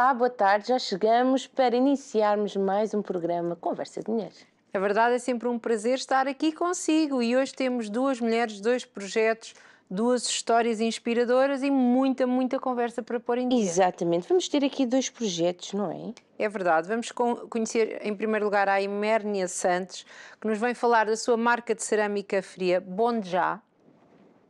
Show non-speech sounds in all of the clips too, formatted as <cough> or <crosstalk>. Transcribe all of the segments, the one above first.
Olá, boa tarde. Já chegamos para iniciarmos mais um programa Conversa de Mulheres. A verdade é sempre um prazer estar aqui consigo e hoje temos duas mulheres, dois projetos, duas histórias inspiradoras e muita, muita conversa para pôr em dia. Exatamente. Vamos ter aqui dois projetos, não é? É verdade. Vamos conhecer em primeiro lugar a Imérnia Santos, que nos vem falar da sua marca de cerâmica fria Bonjá.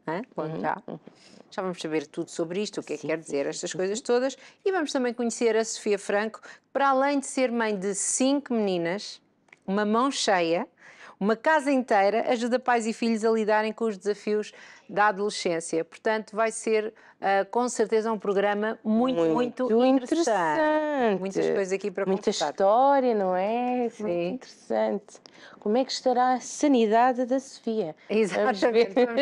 Uhum. Bonjá. Uhum. Já vamos saber tudo sobre isto, o que é que quer dizer estas uhum. coisas todas. E vamos também conhecer a Sofia Franco, que para além de ser mãe de cinco meninas, uma mão cheia, uma casa inteira ajuda pais e filhos a lidarem com os desafios da adolescência. Portanto, vai ser uh, com certeza um programa muito, muito, muito interessante. interessante. Muitas coisas aqui para Muita conversar. história, não é? Sim. Muito interessante. Como é que estará a sanidade da Sofia? Exatamente, vamos, saber, a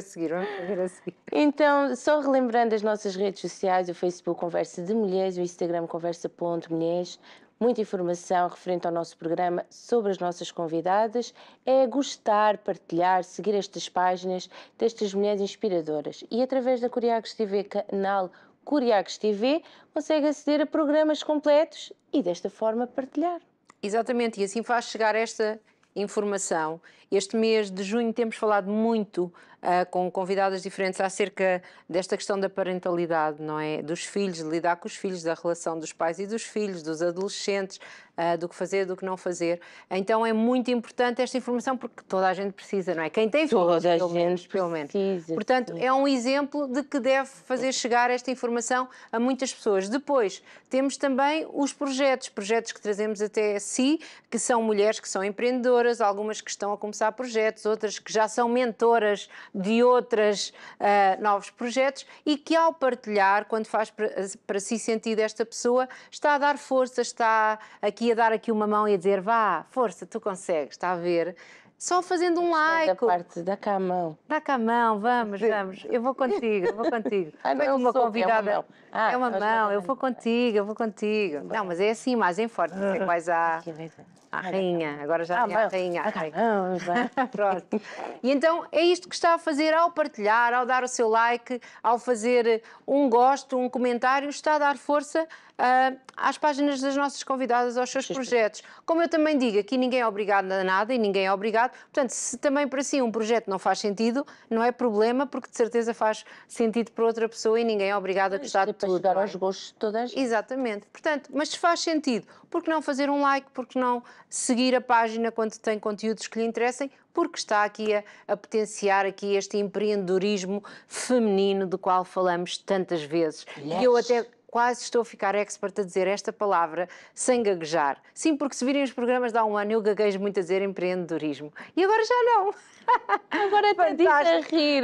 seguir. Vamos a seguir. Então, só relembrando as nossas redes sociais, o Facebook Conversa de Mulheres, o Instagram Conversa Ponto Mulheres, muita informação referente ao nosso programa sobre as nossas convidadas. É gostar, partilhar, seguir estas páginas destas mulheres inspiradoras. E através da Curiagos TV, canal Curiagos TV, consegue aceder a programas completos e desta forma partilhar. Exatamente, e assim faz chegar esta informação. Este mês de junho temos falado muito uh, com convidadas diferentes acerca desta questão da parentalidade, não é? Dos filhos, de lidar com os filhos, da relação dos pais e dos filhos, dos adolescentes, uh, do que fazer, do que não fazer. Então é muito importante esta informação porque toda a gente precisa, não é? Quem tem toda filhos, a pelo, gente menos, pelo menos. Precisa, Portanto, é um exemplo de que deve fazer chegar esta informação a muitas pessoas. Depois, temos também os projetos, projetos que trazemos até si, que são mulheres que são empreendedoras, algumas que estão a começar projetos, outras que já são mentoras de outros uh, ah, novos projetos e que, ao partilhar, quando faz para, si sentido esta pessoa, está a dar força, está aqui a dar aqui uma mão e a dizer vá, força, tu consegues, está a ver? só fazendo um like. É da parte, dá cá a mão. Dá cá a mão, vamos, vamos. Eu vou contigo, eu vou contigo. <laughs> ah, não, é uma sou, convidada. É uma mão, ah, é uma mão. eu vou contigo, eu vou contigo. Não, mas é assim, mais em forte, não sei mais ah, há. A rainha, tá agora já ah, é a rainha. A rainha. <laughs> Pronto. E então é isto que está a fazer ao partilhar, ao dar o seu like, ao fazer um gosto, um comentário, está a dar força uh, às páginas das nossas convidadas, aos seus projetos. Como eu também digo, aqui ninguém é obrigado a nada e ninguém é obrigado. Portanto, se também para si um projeto não faz sentido, não é problema, porque de certeza faz sentido para outra pessoa e ninguém é obrigado a gostar é de tudo. Para é? aos gostos de todas. Exatamente. Portanto, mas se faz sentido, por que não fazer um like, por que não seguir a página quando tem conteúdos que lhe interessem, porque está aqui a, a, potenciar aqui este empreendedorismo feminino do qual falamos tantas vezes. Yes. E eu até quase estou a ficar expert a dizer esta palavra sem gaguejar. Sim, porque se virem os programas de há um ano, eu gaguejo muito a dizer empreendedorismo. E agora já não. <laughs> Agora é para a rir,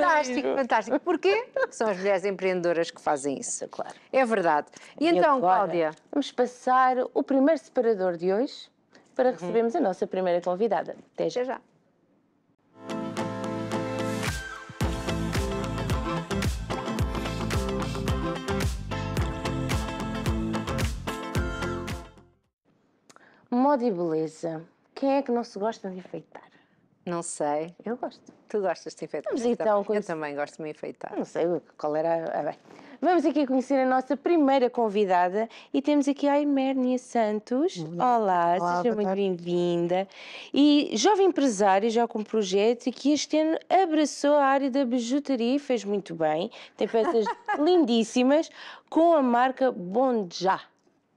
Fantástico, fantástico. Porquê? São as mulheres empreendedoras que fazem isso, claro. É verdade. E, e então, agora, Cláudia? Vamos passar o primeiro separador de hoje para uhum. recebermos uhum. a nossa primeira convidada. Até já. Até já. Moda e beleza. Quem é que não se gosta de enfeitar? Não sei. Eu gosto. Tu gostas de enfeitar? Vamos então, Eu também gosto de me enfeitar. Não sei qual era. Ah, bem. Vamos aqui conhecer a nossa primeira convidada e temos aqui a Herménia Santos. Olá, Olá seja muito bem-vinda. E jovem empresária, já com um projeto e que este ano abraçou a área da bijuteria e fez muito bem. Tem peças <laughs> lindíssimas com a marca Bonjá.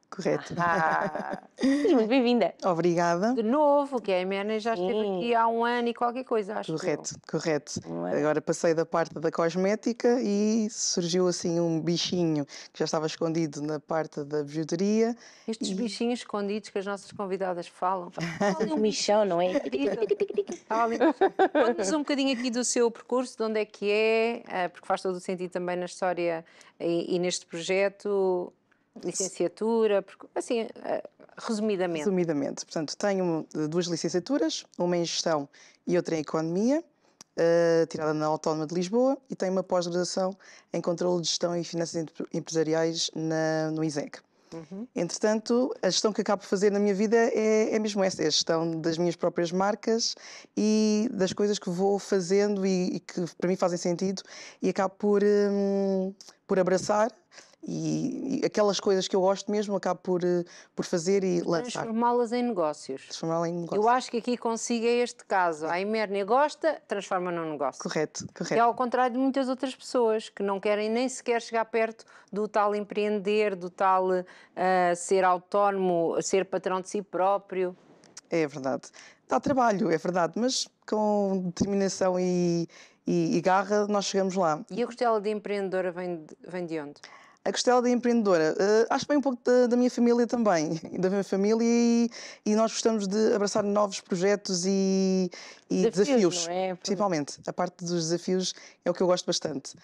Correto. Ah, muito bem-vinda. <laughs> Obrigada. De novo, que é a Emerna já esteve aqui há um ano e qualquer coisa, acho Correto, que correto. Agora passei da parte da cosmética e surgiu assim um bichinho que já estava escondido na parte da bijuteria. Estes e... bichinhos escondidos que as nossas convidadas falam. Olha <laughs> um michão, não é? Conta-nos um bocadinho aqui do seu percurso, de onde é que é, ah, porque faz todo o sentido também na história e, e neste projeto. Licenciatura, assim, eh, resumidamente. Resumidamente, portanto, tenho eh, duas licenciaturas, uma em Gestão e outra em Economia, eh, tirada na Autónoma de Lisboa, e tenho uma pós-graduação em Controlo de Gestão e Finanças Empresariais na, no ISEC. Uhum. Entretanto, a gestão que acabo de fazer na minha vida é, é, mesmo essa: é a gestão das minhas próprias marcas e das coisas que vou fazendo e, e que para mim fazem sentido, e acabo por, hum, por abraçar e, e, aquelas coisas que eu gosto mesmo acabo por, eh, por fazer e lançar. Transformá-las em negócios. Transformá-las em negócios. Eu acho que aqui consiga é este caso. É. A Imernia gosta, transforma num negócio. Correto, correto. É ao contrário de muitas outras pessoas que não querem nem sequer chegar perto do tal empreender, do tal uh, ser autónomo, ser patrão de si próprio. É verdade. Dá trabalho, é verdade, mas com determinação e, e, e garra nós chegamos lá. E a costela de empreendedora vem de, vem de onde? A Costela da empreendedora, uh, acho bem um pouco da, da, minha família também, <laughs> da minha família e, e nós gostamos de abraçar novos projetos e, e desafios, desafios é? principalmente. A parte dos desafios é o que eu gosto bastante.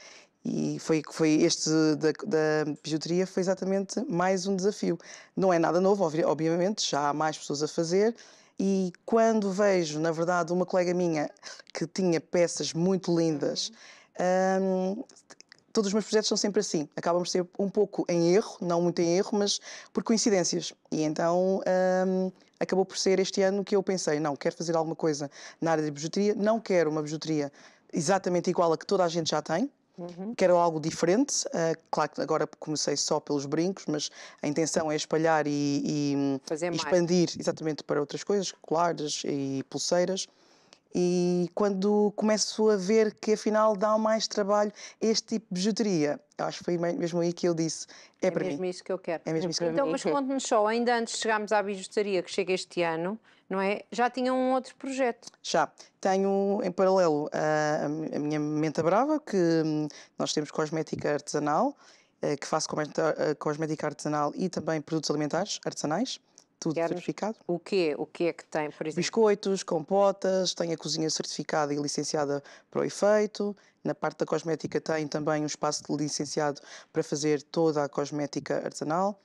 E foi, foi este da, da bijuteria foi exatamente mais um desafio. Não é nada novo, obviamente, já há mais pessoas a fazer, e quando vejo, na verdade, uma colega minha que tinha peças muito lindas, uhum. hum, todos os meus projetos são sempre assim. Acabam por ser um pouco em erro, não muito em erro, mas por coincidências. E então hum, acabou por ser este ano que eu pensei: não, quero fazer alguma coisa na área de bijuteria, não quero uma bijuteria exatamente igual a que toda a gente já tem. Uhum. Quero algo diferente. Uh, claro que agora comecei só pelos brincos, mas a intenção é espalhar e, e hum, expandir exatamente para outras coisas, colares e pulseiras. E quando começo a ver que afinal dá mais trabalho este tipo de bijuteria, acho que foi mesmo aí que eu disse: é, é para mim. É mesmo isso que eu quero. É mesmo isso que eu então, quero. Então, mas conte-nos só, ainda antes de chegarmos à bijuteria que chega este ano, não é? Já tinha um outro projeto? Já. Tenho em paralelo a, a minha Menta Brava, que hum, nós temos cosmética artesanal, eh, que faço eh, cosmética artesanal e também produtos alimentares artesanais tudo Quer certificado. O quê? O que é que tem, por exemplo? Biscoitos, compotas, tem a cozinha certificada e licenciada para o efeito. Na parte da cosmética tem também um espaço de licenciado para fazer toda a cosmética artesanal.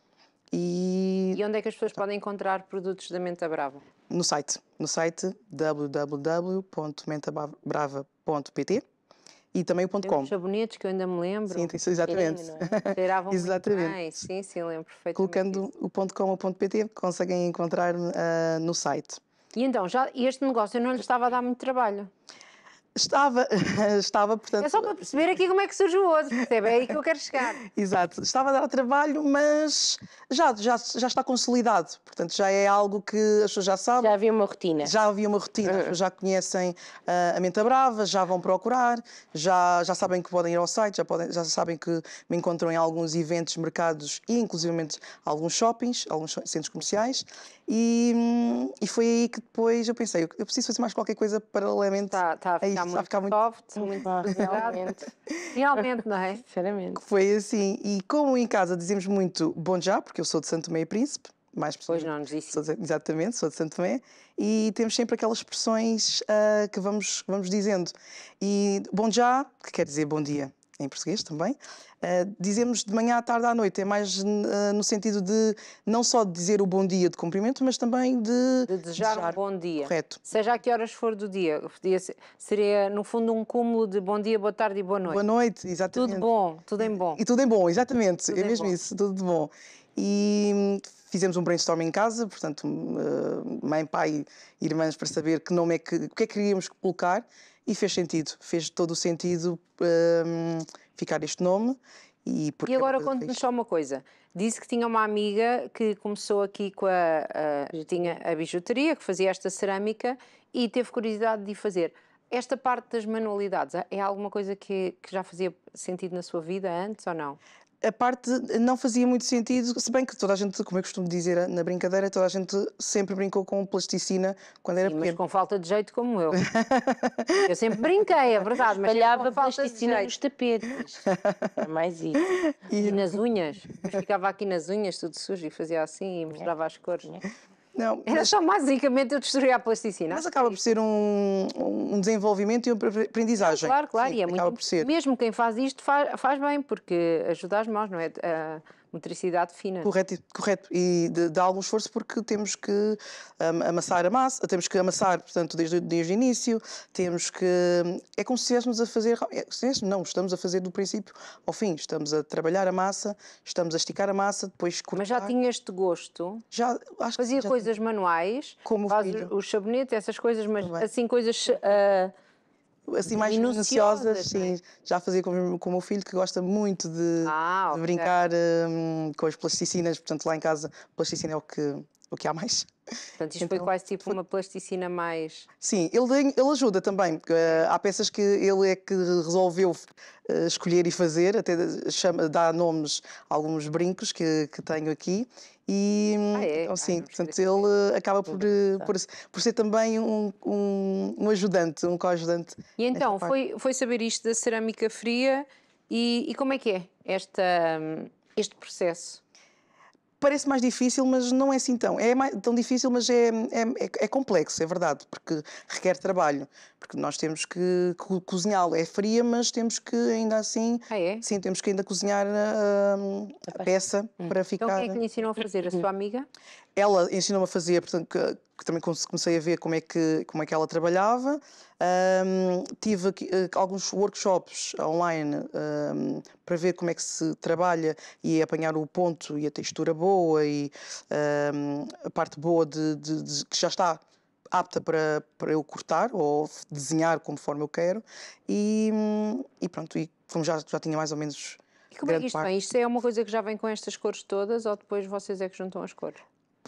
E... e onde é que as pessoas tá. podem encontrar produtos da Menta Brava? No site, no site www.mentabrava.pt e também o ponto .com. Os sabonetes que eu ainda me lembro. Sim, isso, exatamente. é? <laughs> exatamente. Bem, sim, sim, lembro perfeitamente. Colocando isso. o ponto .com ou ponto .pt conseguem encontrar-me uh, no site. E então, já este negócio eu não lhe estava a dar muito trabalho. Estava, <laughs> estava, portanto. É só para perceber aqui como é que surge o outro, percebe? É aí que eu quero chegar. <laughs> Exato. Estava a dar trabalho, mas já, já, já está consolidado. Portanto, já é algo que as pessoas já sabem. Já havia uma rotina. Já havia uma rotina. Uhum. Já conhecem uh, a Menta Brava, já vão procurar, já, já sabem que podem ir ao site, já, podem, já sabem que me encontram em alguns eventos, mercados e, inclusivamente, alguns shoppings, alguns centros comerciais. E, e foi aí que depois eu pensei, eu preciso fazer mais qualquer coisa paralelamente está tá a, a tá Muito está a ficar muito... soft, muito realmente. <laughs> realmente, não é? Sinceramente. Foi assim, e como em casa dizemos muito bom já, porque eu sou de Santo Meio Príncipe, mais pessoas. Pois não nos disse. Sou de, exatamente, sou de Santo Tomé e temos sempre aquelas expressões uh, que vamos, vamos dizendo. E bom já, que quer dizer bom dia em português também. Uh, dizemos de manhã à tarde à noite, é mais uh, no sentido de não só dizer o bom dia de cumprimento, mas também de, de desejar, desejar, um bom dia. Correto. Seja a que horas for do dia. Podia ser, seria, no fundo, um cúmulo de bom dia, boa tarde e boa noite. Boa noite, exatamente. Tudo bom, tudo em bom. E, tudo em bom, exatamente. Tudo é mesmo bom. isso, tudo de bom. E hum, fizemos um brainstorm em casa, portanto, hum, eh, mãe, pai, irmãs, para saber que nome é que, o que é que queríamos colocar e fez sentido, fez todo o sentido um, ficar este nome. E, e agora conte-nos só uma coisa. Disse que tinha uma amiga que começou aqui com a, a, tinha a bijuteria, que fazia esta cerâmica e teve curiosidade de fazer. Esta parte das manualidades é alguma coisa que, que já fazia sentido na sua vida antes ou não? a parte não fazia muito sentido, se bem que toda a gente, como eu costumo dizer na brincadeira, toda a gente sempre brincou com plasticina quando era pequeno. Mas com falta de jeito como eu. <laughs> eu sempre brinquei, é verdade, mas espalhava plasticina nos tapetes. É mais isso. E, e nas unhas. Mas ficava aqui nas unhas, tudo sujo, e fazia assim e mostrava as cores. Não, Era mas... só basicamente eu destruir a plasticina. Mas acaba por ser um, um desenvolvimento e uma aprendizagem. Claro, claro, Sim, e é muito. Mesmo quem faz isto faz, faz bem, porque ajuda as mãos, não é? Uh, motricidade fina. Correto, correto. E dá algum esforço porque temos que um, amassar a massa, temos que amassar, portanto, desde, desde o início, temos que. É como se estivéssemos a fazer. É, não, estamos a fazer do princípio ao fim. Estamos a trabalhar a massa, estamos a esticar a massa, depois cortar. Mas já tinha este gosto? Já, acho Fazia já coisas manuais, como o os, sabonetes, essas coisas, mas assim, coisas. Uh, assim mais minuciosas, sim. Né? Já fazia com, com o meu filho que gosta muito de, ah, de okay. brincar um, com as plasticinas, portanto lá em casa plasticina é o que o que há mais. Portanto, isto então, foi quase tipo uma plasticina mais. Sim, ele, ele ajuda também. Uh, há peças que ele é que resolveu uh, escolher e fazer, até chama, dá nomes a alguns brincos que, que tenho aqui. E ah, é? então, ah, sim, Ai, portanto, é ele eh, acaba por, tá. por, por ser também um, um, um ajudante, um co-ajudante. E então, foi, foi saber isto da cerâmica fria e, e como é que é esta, hum, este processo? Parece mais difícil, mas não é assim tão. É mais, tão difícil, mas é, é, é, é, complexo, é verdade, porque requer trabalho. Porque nós temos que cozinhá-lo. É fria, mas temos que ainda assim. Ah, é? Sim, temos que ainda cozinhar ah, a, a peça hum. para ficar. Então, quem é que lhe ensinou a fazer? A sua uhum. amiga? ela ensinou-me a fazer, portanto, que, que, também comecei a ver como é que, como é que ela trabalhava. Um, tive aqui, eh, alguns workshops online um, para ver como é que se trabalha e apanhar o ponto e a textura boa e um, a parte boa de, de, de, que já está apta para, para eu cortar ou desenhar conforme eu quero. E, e pronto, e como já, já tinha mais ou menos. E como é que isto parte... vem? Isto é uma coisa que já vem com estas cores todas ou depois vocês é que juntam as cores?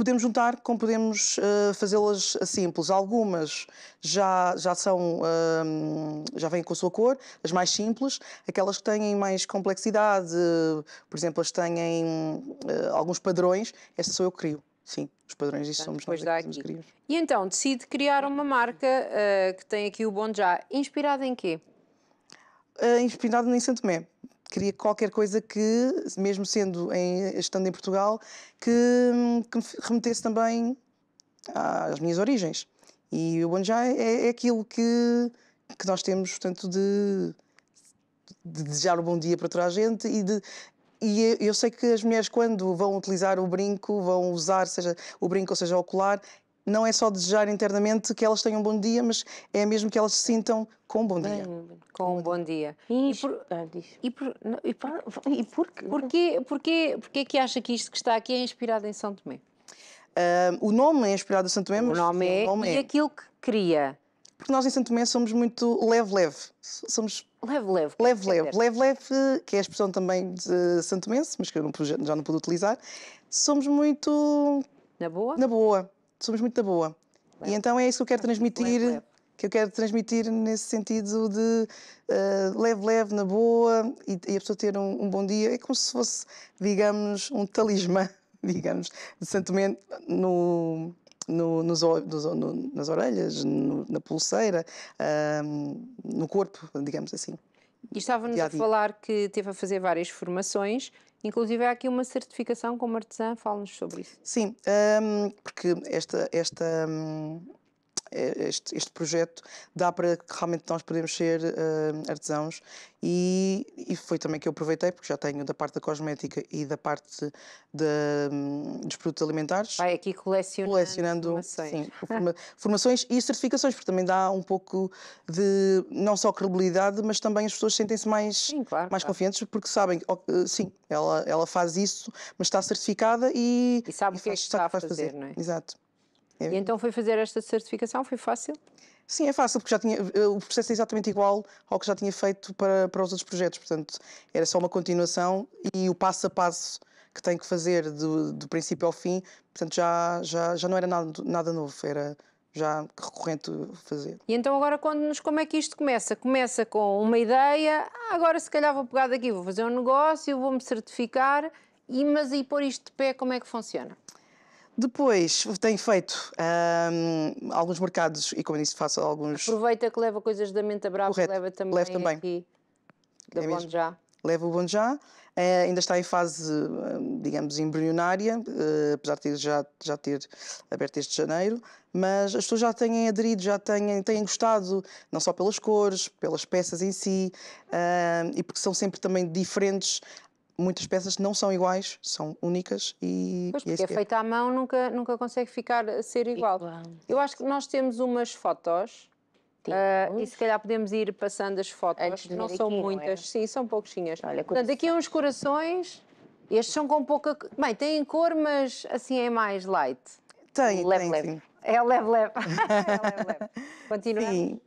podemos juntar como podemos uh, fazê-las simples. Algumas já, já são, eh, já vêm com a sua cor, as mais simples, aquelas que têm mais complexidade, por exemplo, as que têm uh, alguns padrões, esta sou eu que crio. Sim, os padrões isso somos nós é que aqui. Criamos. E então, decide criar uma marca uh, que tem aqui o Bom Já. Inspirada em quê? Uh, inspirada em Santo Mé queria qualquer coisa que, mesmo sendo em, estando em Portugal, que, que me remetesse também às minhas origens. E o Bonjá é, é aquilo que, que nós temos, portanto, de, de desejar o um bom dia para toda a gente e de e eu sei que as mulheres quando vão utilizar o brinco, vão usar seja o brinco ou seja o colar, não é só desejar internamente que elas tenham um bom dia, mas é mesmo que elas se sintam com um bom dia. Com um bom dia. E, por, e, por, e, por, e porquê, porquê, que acha que isto que está aqui é inspirado em São Tomé? Uh, o nome é inspirado em São Tomé, mas... O é nome é, o nome é. e aquilo que cria porque nós em Santo Tomé somos muito leve-leve. Somos. Leve-leve. Leve-leve. Leve-leve, que é a expressão também de Santo Tomé, mas que eu não, já não pude utilizar. Somos muito. Na boa? Na boa somos muito da boa. Bem, e então é isso que eu quero transmitir. que eu quero transmitir nesse sentido de uh, leve, leve, na boa e, e a pessoa ter um, um, bom dia. É como se fosse, digamos, um talismã, <laughs> digamos, de Santo no, no, nos, no, nas orelhas, no, na pulseira, ehm, no corpo, digamos assim. E estava-nos a falar que teve a fazer várias formações Inclusive há aqui uma certificação como artesã, fala-nos sobre isso. Sim, um, porque esta, esta, hum, eh, este, este projeto dá para que realmente nós podemos ser uh, artesãos e, e, foi também que eu aproveitei, porque já tenho da parte da cosmética e da parte de, hum, dos produtos alimentares. Vai aqui colecionando, colecionando formações. Sim, <laughs> forma, formações e certificações, porque também dá um pouco de, não só credibilidade, mas também as pessoas sentem-se mais, sim, claro, mais claro. confiantes, porque sabem, eh, sim, ela, ela faz isso, mas está certificada e... E sabe o que é que está a fazer, fazer, não é? Exato. É. E então foi fazer esta certificação? Foi fácil? Sim, é fácil, porque já tinha, eh, o processo é exatamente igual ao que já tinha feito para, para os outros projetos. Portanto, era só uma continuação e o passo a passo que tem que fazer do, do princípio ao fim, portanto, já, já, já não era nada, nada novo, era já recorrente fazer. E então agora nos como é que isto começa. Começa com uma ideia, ah, agora se calhar vou pegar daqui, vou fazer um negócio, vou-me certificar, e, mas e pôr isto de pé, como é que funciona? Depois tenho feito um, alguns mercados e, como disse, faço alguns. Aproveita que leva coisas da menta brava, Correto. leva também, Levo também. aqui é da é Bonjá. Levo o Bonjá, é, ainda está em fase, digamos, embrionária, uh, apesar de ter já, já ter aberto este janeiro, mas as pessoas já têm aderido, já têm, têm gostado, não só pelas cores, pelas peças em si, uh, e porque são sempre também diferentes muitas peças não são iguais, são únicas e. Pois, porque e é, é, é feita à mão, nunca, nunca consegue ficar ser igual. igual. Eu acho que nós temos umas fotos. Uh, e se calhar podemos ir passando as fotos, Antes não são muitas, não é? sim, são pouquinhas. Olha, Portanto, aqui uns corações, estes são com pouca. Bem, têm cor, mas assim é mais light. Tem, leve, tem, leve. É leve, leve. <laughs> é leve, leve. Continuamos. Sim.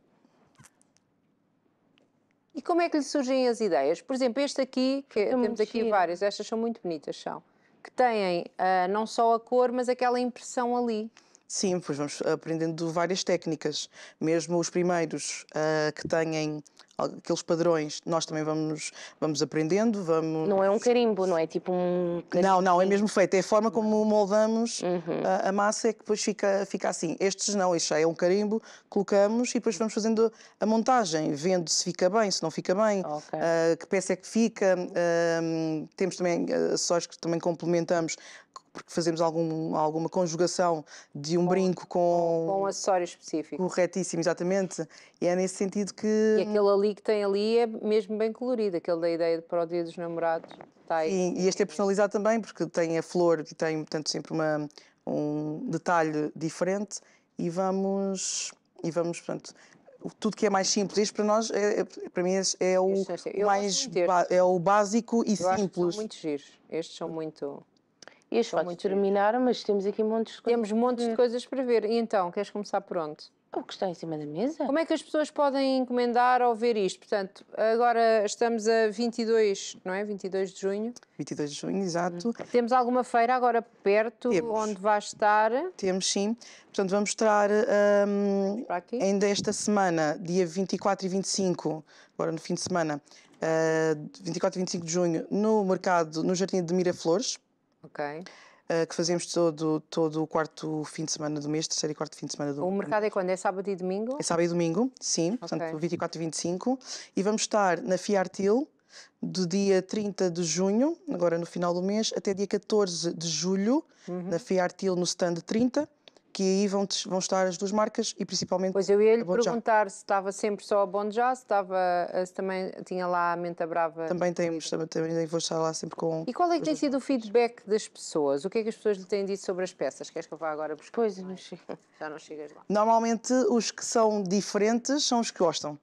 E como é que lhe surgem as ideias? Por exemplo, este aqui, que é temos aqui giro. vários, estas são muito bonitas, são, que têm uh, não só a cor, mas aquela impressão ali. Sim, pois vamos aprendendo várias técnicas. Mesmo os primeiros uh, que têm aqueles padrões, nós também vamos, vamos aprendendo, vamos... Não é um carimbo, não é tipo um... Carimbo. Não, não, é mesmo feito. É a forma como moldamos uhum. a, ah, a, massa é que depois fica, fica assim. Estes não, este já é um carimbo, colocamos e depois vamos fazendo a montagem, vendo se fica bem, se não fica bem, okay. uh, que peça é que fica. Uh, temos também acessórios que também complementamos porque fazemos algum, alguma conjugação de um com, brinco com, com. um acessório específico. Corretíssimo, exatamente. E é nesse sentido que. E aquele ali que tem ali é mesmo bem colorido, aquele da ideia de, para o Dia dos Namorados. Está aí. Sim, e este é personalizado também, porque tem a flor e tem, portanto, sempre uma, um detalhe diferente. E vamos. E vamos, portanto, tudo que é mais simples. Este para nós, é, é para mim, é o mais é o básico e Eu simples. Acho que são muito giros. Estes são muito. E as fotos terminaram, mas temos aqui montes de coisas. Temos montes de coisas para ver. E então, queres começar por onde? O que está em cima da mesa. Como é que as pessoas podem encomendar ou ver isto? Portanto, agora estamos a 22, não é? 22 de junho. 22 de junho, exato. Temos alguma feira agora perto Temos. onde vai estar? Temos sim. Portanto, vamos estar um, ainda esta semana, dia 24 e 25, agora no fim de semana, uh, eh, 24 e 25 de junho, no mercado, no Jardim de Miraflores. Ok. Uh, que fazemos todo, todo o quarto fim de semana do mês, terceiro e quarto fim de semana do mês. O mercado é quando? É sábado e domingo? É sábado e domingo, sim, okay. portanto 24 e 25. E vamos estar na Fiartil do dia 30 de junho, agora no final do mês, até dia 14 de julho, uhum. na Fiartil no stand 30 que aí vão, vão estar as duas marcas e principalmente. Pois eu ia lhe perguntar se estava sempre só a Bom Já, se, estava, eh, se também tinha lá a Menta Brava. Também temos, também, também vou estar lá sempre com. E qual é que tem sido o feedback das pessoas? O que é que as pessoas lhe têm dito sobre as peças? Queres que eu vá agora buscar? Pois, não <laughs> Já não chegas lá. Normalmente os que são diferentes são os que gostam.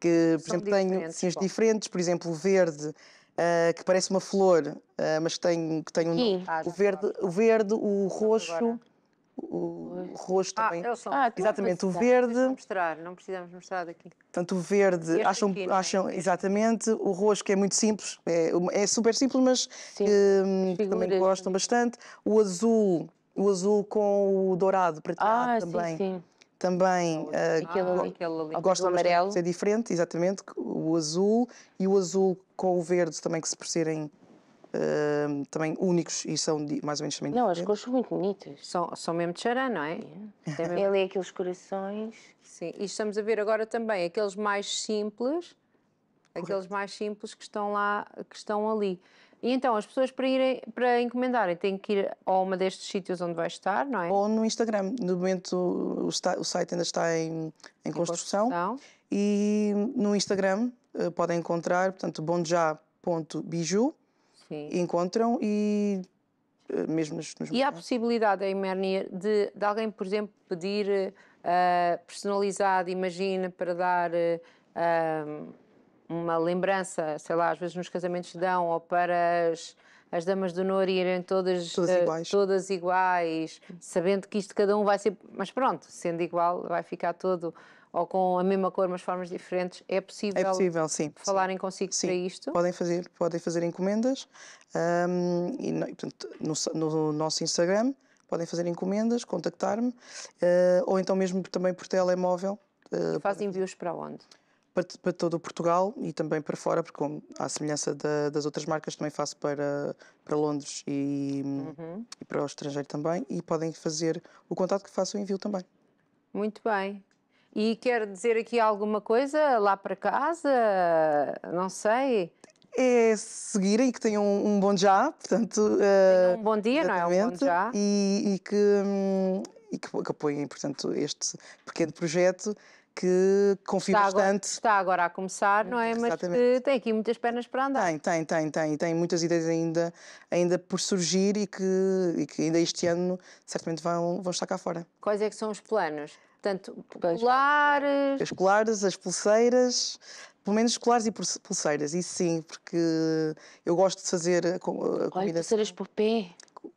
Que, por são exemplo, tenho sim, os diferentes, por exemplo, o verde. Uh, que parece uma flor, uh, mas que tem, que tem um. Sim. Ah, o verde, o, verde, o roxo. Agora o roxo ah, também. Ah, então exatamente, o verde. Não mostrar, não precisamos mostrar daqui. Portanto, o verde, acham, aqui, é? acham é? exatamente, o roxo que é muito simples, é, é super simples, mas hum, também gostam bastante. O azul, o azul com o dourado, prateado ah, também. Sim, sim. Também ah, uh, gosto amarelo. ser diferente, exatamente, o azul e o azul com o verde também que se por também únicos e são mais ou menos também Não, as cores são muito bonitas. São, são mesmo de charan, não é? é. <laughs> Ele é aqueles corações. Sim, e estamos a ver agora também aqueles mais simples, Correto. aqueles mais simples que estão lá, que estão ali. E então as pessoas para irem para encomendarem têm que ir a uma destes sítios onde vai estar, não é? Ou no Instagram. No momento o, está, o site ainda está em, em, em construção. construção. E no Instagram uh, podem encontrar, portanto, bonjá.biju Sim. encontram e eh, mesmo nos, nos E há a possibilidade, Emernia, de, de alguém, por exemplo, pedir uh, personalizado, imagina, para dar uh, uma lembrança, sei lá, às vezes nos casamentos dão, ou para as, as damas de honor irem todas, todas, iguais. Uh, todas iguais, sabendo que isto cada um vai ser. Mas pronto, sendo igual, vai ficar todo ou com a mesma cor, mas formas diferentes, é possível, é possível sim, falarem sim. consigo sim. para isto? Podem fazer, podem fazer encomendas um, e, portanto, no, no, nosso Instagram podem fazer encomendas, contactar-me uh, ou então mesmo também por telemóvel. Uh, eh, Fazem envios para onde? Para, para, todo o Portugal e também para fora, porque como, à semelhança da, das outras marcas também faço para, para Londres e, uhum. e para o estrangeiro também e podem fazer o contato que faço o envio também. Muito bem. E quer dizer aqui alguma coisa lá para casa? Não sei. É seguirem e que tenham um, bom já, portanto. Uh, um bom dia, não é? Um bom já. E, e que, e que, que apoiem, portanto, este pequeno projeto que confio está bastante. Agora, está agora a começar, não é? Exatamente. Mas eh, tem aqui muitas pernas para andar. Tem, tem, tem, tem. Tem muitas ideias ainda, ainda por surgir e que, e que ainda este ano certamente vão, vão estar cá fora. Quais é que são os planos? Portanto, colares. colares, as pulseiras, pelo menos colares e pulseiras, isso sim, porque eu gosto de fazer a, a pulseiras por pé.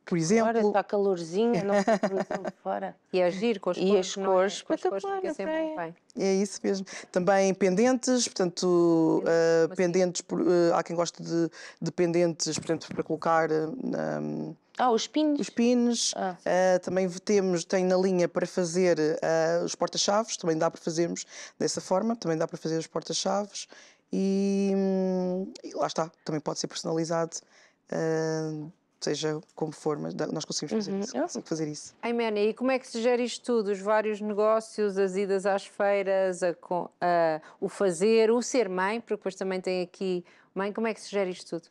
Por exemplo. Agora está calorzinho, não <laughs> fora. E agir com as cores. E as é? cores, com as cores fica sempre bem. É isso mesmo. Também pendentes, portanto, uh, pendentes, por, uh, há quem goste de, de pendentes, portanto, para colocar. Uh, eh, um, ah, os pins? Os pins. Ah. Uh, também temos, tem na linha para fazer uh, os porta-chaves, também dá para fazermos dessa forma, também dá para fazer os porta-chaves. E, hum, e, lá está, também pode ser personalizado. Uh, seja como for, mas nós conseguimos fazer, uhum. isso, é conseguimos fazer isso. Aimena, e como é que se gera isto tudo? Os vários negócios, as idas às feiras, a, a, o fazer, o ser mãe, porque depois também tem aqui mãe, como é que se gera isto tudo?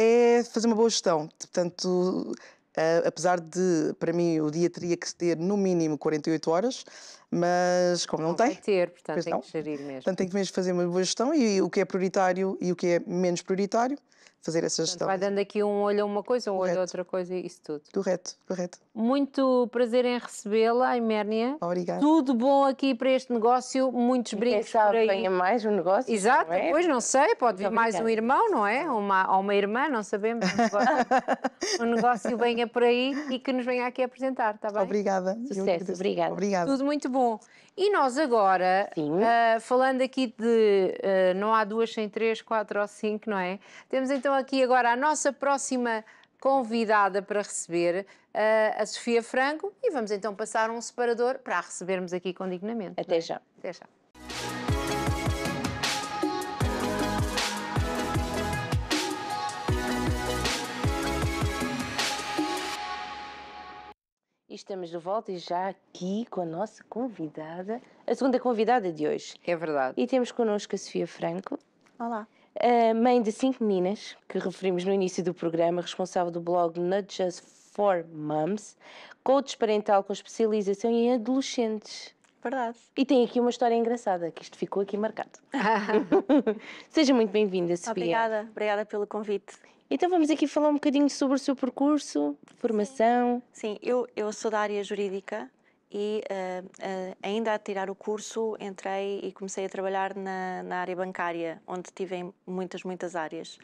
é fazer uma boa gestão. Portanto, Uh, apesar de, para mim, o dia teria que ter no mínimo 48 horas, mas como não, não tem. Tem ter, portanto, tem não. que gerir mesmo. Portanto, tem que mesmo fazer uma boa gestão e, e o que é prioritário e o que é menos prioritário fazer essa gestão. Portanto, vai dando aqui um olho a uma coisa, um correto. olho a outra coisa e isso tudo. Correto, correto. Muito prazer em recebê-la, Iménia. Obrigada. Tudo bom aqui para este negócio, muitos e brincos quem sabe, por aí. mais um negócio. Exato, não é? pois não sei, pode vir mais um irmão, não é? Uma, ou uma irmã, não sabemos. o negócio, <laughs> um negócio venha por aí e que nos venha aqui apresentar, está bem? Obrigada. Sucesso, obrigada. obrigada. Tudo muito bom. E nós agora, uh, falando aqui de uh, não há duas sem três, quatro ou cinco, não é? Temos então aqui agora a nossa próxima convidada para receber uh, a Sofia Franco e vamos então passar um separador para a recebermos aqui com dignamente. É? Até é? já. Até já. E estamos de volta e já aqui com a nossa convidada, a segunda convidada de hoje. É verdade. E temos connosco a Sofia Franco. Olá. mãe de cinco meninas, que referimos no início do programa, responsável do blog Not Just for Moms, coach parental com especialização em adolescentes. Verdade. E tem aqui uma história engraçada, que isto ficou aqui marcado. <laughs> Seja muito bem-vinda, Sofia. Obrigada, obrigada pelo convite. Então vamos aqui falar um bocadinho sobre o seu percurso, formação. Sim, eu, eu sou da área jurídica e uh, uh, ainda a tirar o curso entrei e comecei a trabalhar na, na área bancária, onde tive muitas, muitas áreas.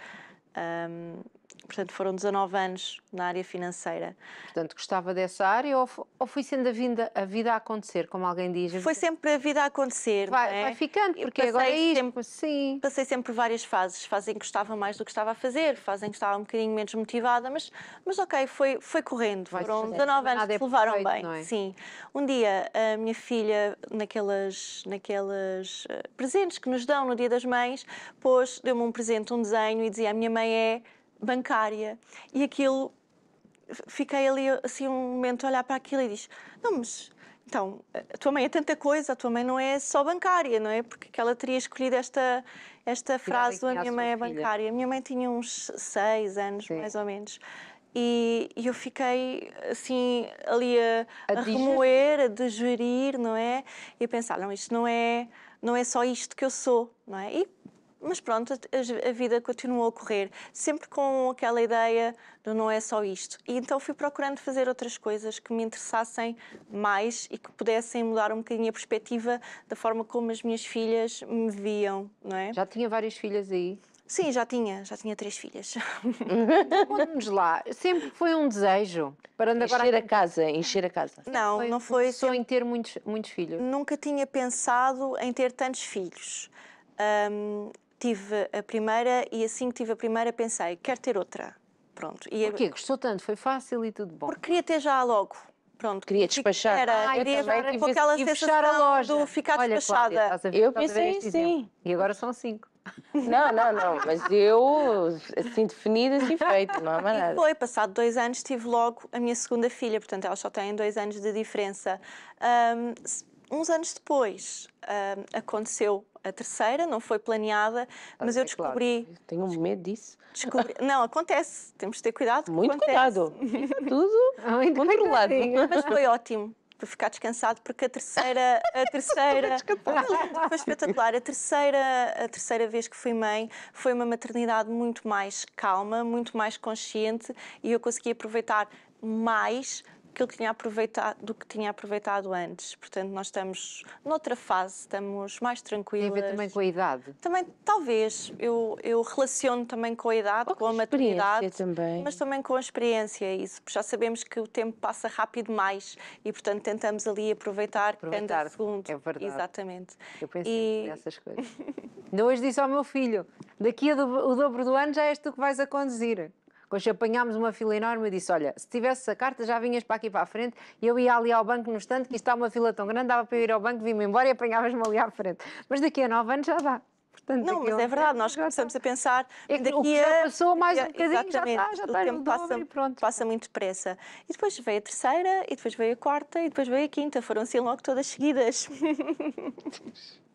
Um, Portanto, foram 19 anos na área financeira. Portanto, gostava dessa área ou, ou foi sendo a, a vida a acontecer, como alguém diz? Foi sempre a vida a acontecer. Vai, é? vai ficando, porque agora é isto. Sempre, sim. Passei sempre várias fases. Fazem que gostava mais do que estava a fazer, fazem que estava um bocadinho menos motivada, mas, mas ok, foi, foi correndo. Vai foram 19 anos que é levaram bem. É? Sim. Um dia, a minha filha, naquelas, naquelas uh, presentes que nos dão no Dia das Mães, pôs, deu-me um presente, um desenho e dizia: A minha mãe é bancária e aquilo fiquei ali assim um momento a olhar para aquilo e diz não mas então a tua mãe é tanta coisa a tua mãe não é só bancária não é porque que ela teria escolhido esta esta frase a minha mãe é bancária a minha mãe tinha uns seis anos Sim. mais ou menos e, e, eu fiquei assim ali a, a, a remoer, a digerir, não é? E a pensar, não, isto não é, não é só isto que eu sou, não é? E mas pronto, a, a, vida continuou a correr, sempre com aquela ideia de não é só isto. E então fui procurando fazer outras coisas que me interessassem mais e que pudessem mudar um bocadinho a perspectiva da forma como as minhas filhas me viam, não é? Já tinha várias filhas aí? Sim, já tinha, já tinha três filhas. vamos <laughs> nos lá, sempre foi um desejo. para encher agora... a casa, encher a casa. Não, foi, não foi. Só sempre... em ter muitos, muitos filhos. Nunca tinha pensado em ter tantos filhos. Um, tive a primeira e assim que tive a primeira pensei, quero ter outra. Pronto. E Porquê? Gostou tanto? Foi fácil e tudo bom? Porque queria ter já logo. Pronto, queria despachar. Era, ah, queria também, com aquela sensação do ficar Olha, despachada. Cláudia, eu pensei sim. E agora são cinco. <laughs> Não, não, não, mas eu, assim, definida, assim, feito, não há mais nada. E foi, passado dois anos, tive logo a minha segunda filha, portanto, elas só têm dois anos de diferença. Um, uns anos depois, um, aconteceu a terceira, não foi planeada, mas ah, eu descobri. É claro. Tenho medo disso. Descobri, <laughs> não, acontece, temos de ter cuidado. Muito acontece. cuidado. É tudo <laughs> ah, muito controlado. <laughs> Mas foi ótimo para ficar descansado porque a terceira a terceira foi espetacular a terceira a terceira vez que fui mãe foi uma maternidade muito mais calma muito mais consciente e eu consegui aproveitar mais que que tinha aproveitado, do que tinha aproveitado antes. Portanto, nós estamos noutra fase, estamos mais tranquilos. Tem a ver também com a idade? Também, talvez. Eu, eu relaciono também com a idade, Ou com a maturidade. Também. Mas também com a experiência, é isso. já sabemos que o tempo passa rápido mais e, portanto, tentamos ali aproveitar, aproveitar. cada é segundo. É verdade. Exatamente. Eu penso e... nessas coisas. Ainda hoje disse ao meu filho, daqui o dobro do ano já és tu que vais a conduzir. Hoje apanhámos uma fila enorme e disse: Olha, se tivesse a carta já vinhas para aqui para a frente e eu ia ali ao banco no estante, que está uma fila tão grande, dava para eu ir ao banco, vim-me embora e apanhavas-me ali à frente. Mas daqui a nove anos já dá. Portanto, não, mas é verdade, nós começamos a pensar é, daqui o que a... já passou mais é, um bocadinho, Exatamente. já está, já está, o tempo passa, pronto. passa muito depressa. E depois veio a terceira, e depois veio a quarta, e depois veio a quinta, foram assim logo todas seguidas. <laughs>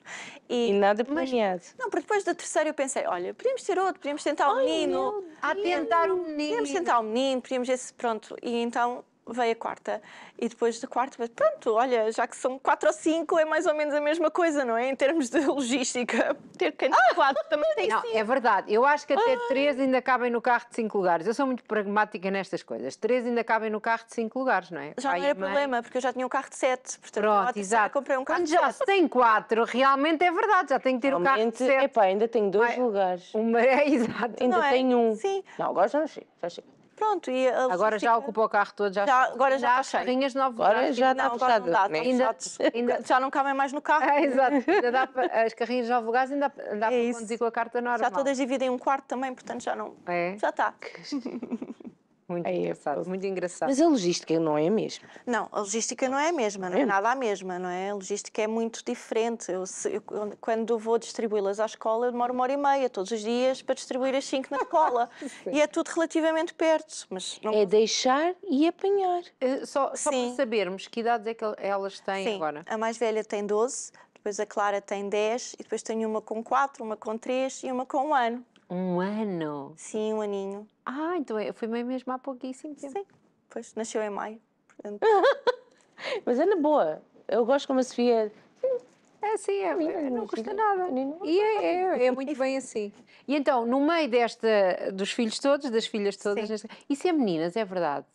E, e nada planeado. Mas, não, porque depois da terceira eu pensei, olha, podíamos ter outro, podíamos tentar o um menino. a tentar o menino. Podíamos tentar o um menino, podíamos esse, pronto. E então veio a quarta e depois da quarta, pronto, olha, já que são quatro ou cinco, é mais ou menos a mesma coisa, não é? Em termos de logística, <laughs> ter ah, quatro também tem não, cinco. É verdade, eu acho que até ah. três ainda cabem no carro de cinco lugares. Eu sou muito pragmática nestas coisas. Três ainda cabem no carro de cinco lugares, não é? Já Pai não era é problema, porque eu já tinha um carro de sete. Portanto, pronto, exato. Comprei um carro Quando de já tem quatro, realmente é verdade, já tenho que ter o um carro de sete. Epá, ainda tenho dois Vai, lugares. Uma, <laughs> é, exato. Ainda não é? tenho é? um. Sim. Não, agora já não chego, já chego. Pronto, e agora já ocupou o carro todo, já, já agora já, as carrinhas novas. Agora já está fechado. Já, não dá, ainda, ainda, já não cabem mais no carro. É, exato. Para, as carrinhas de alvogás ainda dá, dá é para conduzir com a carta normal. Já todas dividem um quarto também, portanto já não. É. Já está. Muito é engraçado, muito engraçado. Mas a logística não é a mesma. Não, a logística não é a mesma, não é, é nada a mesma, não é? A logística é muito diferente. Eu, se, eu quando vou distribuí-las à escola, eu demoro uma hora e meia todos os dias para distribuir as cinco na <laughs> escola. e é tudo relativamente perto. Mas não... É deixar e apanhar. Uh, só, só para sabermos que idades é que elas têm Sim. agora. A mais velha tem 12, depois a Clara tem 10 e depois tenho uma com 4, uma com 3 e uma com 1 ano. Um ano? Sim, um aninho. Ah, então eu é, fui mesmo há pouquíssimo tempo. Sim, pois nasceu em maio. <laughs> Mas é na boa. Eu gosto como a Sofia. É assim, é, não, custa nada. E é, é, é, muito bem assim. E então, no meio desta, dos filhos todos, das filhas todas, Sim. isso é meninas, é verdade.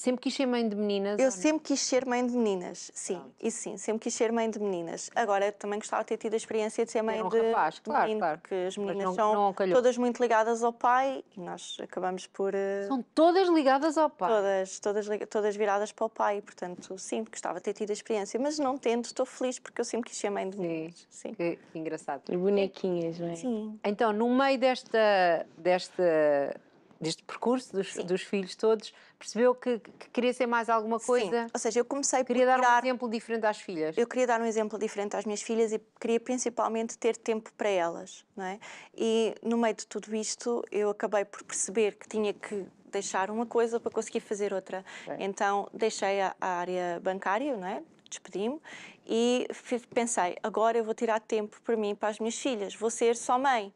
Sempre quis ser mãe de meninas? Eu sempre quis ser mãe de meninas, sim. Pronto. E sim, sempre quis ser mãe de meninas. Agora, também gostava de ter tido a experiência de ser mãe um de, rapaz, de claro, menino, claro. porque as meninas não, são não todas muito ligadas ao pai e nós acabamos por... Uh... São todas ligadas ao pai? Todas, todas, todas viradas para o pai. Portanto, sim, gostava de ter tido a experiência. Mas não tendo, estou feliz porque eu sempre quis ser mãe de meninas. Sim, sim. Que, que engraçado. E bonequinhas, não é? Sim. Então, no meio desta... desta deste percurso dos, dos, filhos todos, percebeu que, que, queria ser mais alguma coisa? Sim, ou seja, eu comecei queria por dar um exemplo diferente às filhas. Eu queria dar um exemplo diferente às minhas filhas e queria principalmente ter tempo para elas, não é? E no meio de tudo isto, eu acabei por perceber que tinha que deixar uma coisa para conseguir fazer outra. Bem. Então, deixei a, a área bancária, não é? despedi-me e pensei, agora eu vou tirar tempo para mim, para as minhas filhas, vou ser só mãe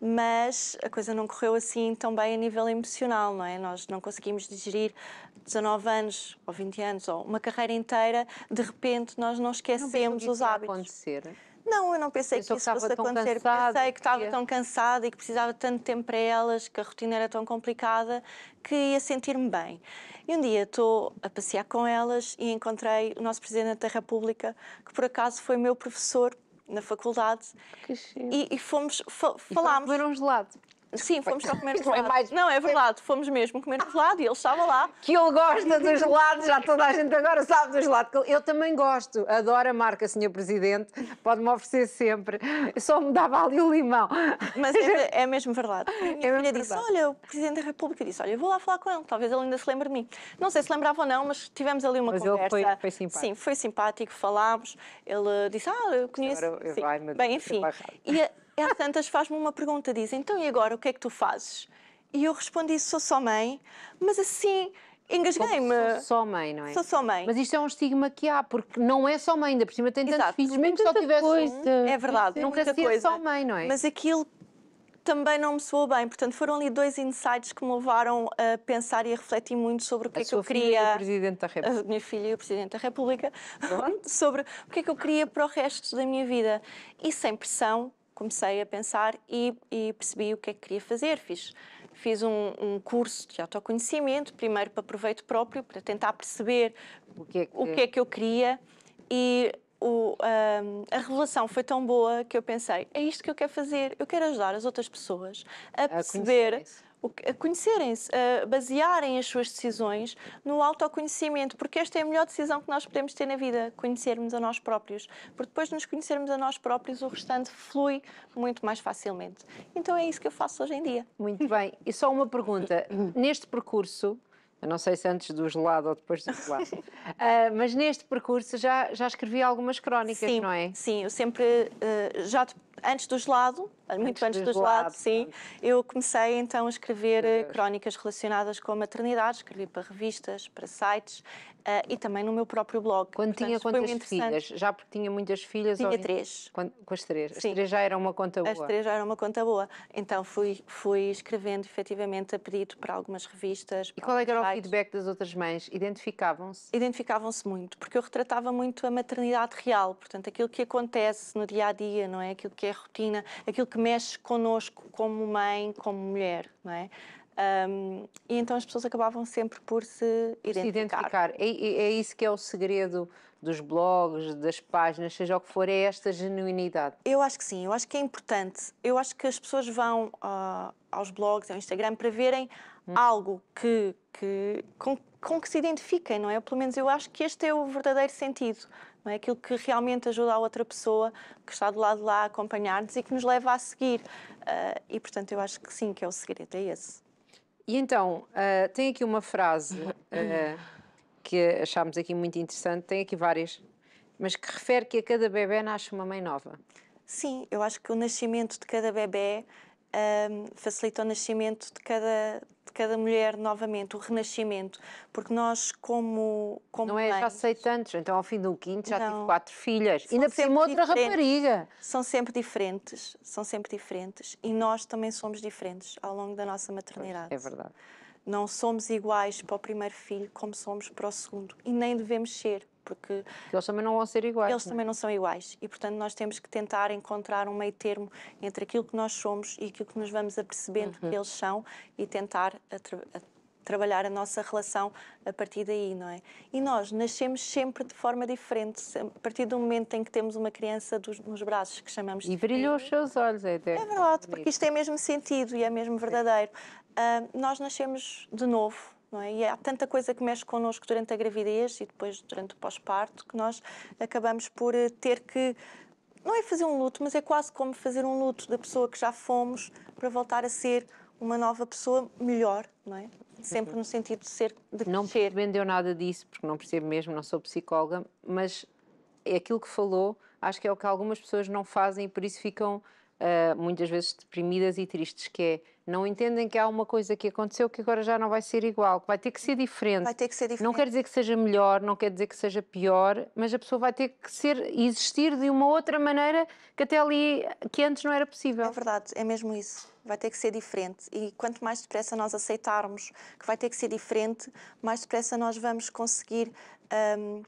mas a coisa não correu assim tão bem a nível emocional, não é? Nós não conseguimos digerir 19 anos ou 20 anos ou uma carreira inteira, de repente nós não esquecemos não os hábitos. acontecer. Não, eu não pensei eu que isso fosse acontecer. Eu pensei que estava tão cansada e que precisava tanto tempo para elas, que a rotina era tão complicada, que ia sentir-me bem. E um dia estou a passear com elas e encontrei o nosso Presidente da República, que por acaso foi meu professor na faculdade. Que e, e fomos, fa e falámos. comer um gelado. Sim, fomos só comer gelado. Não, é mais... não, é verdade, fomos mesmo comer gelado e ele estava lá. Que ele gosta dos gelado, já toda a gente agora sabe do gelado. Eu também gosto, adoro a marca, Sr. Presidente, pode-me oferecer sempre. só me dava ali o limão. Mas é, é mesmo verdade. <laughs> É a minha é filha disse: Olha, o Presidente da República disse: Olha, vou lá falar com ele, talvez ele ainda se lembre de mim. Não sei se lembrava ou não, mas tivemos ali uma mas conversa. Ele foi, foi simpático. Sim, foi simpático, falámos. Ele disse: Ah, eu conheço. Agora eu Sim. Vai, Bem, enfim. E a ela tantas faz-me uma pergunta, diz, então e agora, o que é que tu fazes? E eu respondi, sou só mãe, mas assim, engasguei-me. Sou só mãe, não é? Sou só mãe. Mas isto é um estigma que há, porque não é só mãe, ainda por cima tem Exato. tantos filhos, mesmo que só tivesse coisa. um. É verdade, nunca muita coisa. só mãe, não é? Mas aquilo também não me soou bem, portanto foram ali dois insights que me levaram a pensar e a refletir muito sobre o que a é que eu queria. Filha Presidente da República. A minha filha e o Presidente da República. <laughs> sobre o que é que eu queria para o resto da minha vida. E sem pressão, comecei a pensar e, e, percebi o que é que queria fazer. Fiz, fiz um, um, curso de autoconhecimento, primeiro para proveito próprio, para tentar perceber o que é que, que, é que eu queria e o, um, a revelação foi tão boa que eu pensei: é isto que eu quero fazer. Eu quero ajudar as outras pessoas a, a perceber conhecerem-se, basearem as suas decisões no autoconhecimento, porque esta é a melhor decisão que nós podemos ter na vida, conhecermos a nós próprios, porque depois de nos conhecermos a nós próprios o restante flui muito mais facilmente. Então é isso que eu faço hoje em dia. Muito bem. E só uma pergunta. Neste percurso, eu não sei se antes do gelado ou depois do gelado. uh, <laughs> mas neste percurso já, já escrevi algumas crónicas, sim, não é? Sim, eu sempre uh, já antes do gelado, muito antes, antes do gelado, sim, eu comecei então a escrever eh, crónicas relacionadas com a maternidade, escrevi para revistas, para sites, ah, e também no meu próprio blog. Quando Portanto, tinha quantas filhas? Já porque tinha muitas filhas? Tinha ou... três. Com, com as três? Sim. As três já eram uma conta boa? As três já eram uma conta boa. Então fui, fui escrevendo efetivamente a pedido para algumas revistas. E qual era o feedback das outras mães? Identificavam-se? Identificavam-se muito, porque eu retratava muito a maternidade real. Portanto, aquilo que acontece no dia a dia, não é? Aquilo que é rotina, aquilo que mexe connosco como mãe, como mulher, não é? Um, e então as pessoas acabavam sempre por se identificar. Se identificar. É, é, isso que é o segredo dos blogs, das páginas, seja o que for, é esta genuinidade. Eu acho que sim, eu acho que é importante. Eu acho que as pessoas vão uh, aos blogs, ao Instagram, para verem hum. algo que, que com, com, que se identifiquem, não é? Pelo menos eu acho que este é o verdadeiro sentido, não é? Aquilo que realmente ajuda a outra pessoa que está do lado de lá a acompanhar-nos e que nos leva a seguir. Uh, e portanto eu acho que sim, que é o segredo, é esse. E então, uh, tem aqui uma frase uh, <coughs> que achámos aqui muito interessante, tem aqui várias, mas que refere que a cada bebê nasce uma mãe nova. Sim, eu acho que o nascimento de cada bebê um, facilita o nascimento de cada, de cada mulher novamente, o renascimento. Porque nós, como. como não é mães, já aceitantes, então ao fim do quinto já não, tive quatro filhas. Ainda por uma outra rapariga. São sempre diferentes, são sempre diferentes. E nós também somos diferentes ao longo da nossa maternidade. Pois, é verdade. Não somos iguais para o primeiro filho como somos para o segundo. E nem devemos ser porque eles também não vão ser iguais. Eles é? também não são iguais e portanto nós temos que tentar encontrar um meio termo entre aquilo que nós somos e aquilo que nos vamos apercebendo uhum. que eles são e tentar trabalhar a nossa relação a partir daí, não é? E nós nascemos sempre de forma diferente, a partir do momento em que temos uma criança dos, nos braços, que chamamos E brilhou os seus olhos, é até. É verdade, porque isto tem é mesmo sentido e é mesmo verdadeiro. Uh, nós nascemos de novo, não é? E há tanta coisa que mexe connosco durante a gravidez e depois durante o pós-parto que nós acabamos por eh, ter que não é fazer um luto, mas é quase como fazer um luto da pessoa que já fomos para voltar a ser uma nova pessoa melhor, não é? Sempre no sentido de ser de Não crescer. vendeu nada disso, porque não percebo mesmo, não sou psicóloga, mas é aquilo que falou, acho que é o que algumas pessoas não fazem e por isso ficam uh, muitas vezes deprimidas e tristes, que é não entendem que há uma coisa que aconteceu que agora já não vai ser igual, que vai ter que ser diferente. Vai ter que ser diferente. Não quer dizer que seja melhor, não quer dizer que seja pior, mas a pessoa vai ter que ser existir de uma outra maneira que até ali que antes não era possível. É verdade, é mesmo isso. Vai ter que ser diferente e quanto mais depressa nós aceitarmos que vai ter que ser diferente, mais depressa nós vamos conseguir um,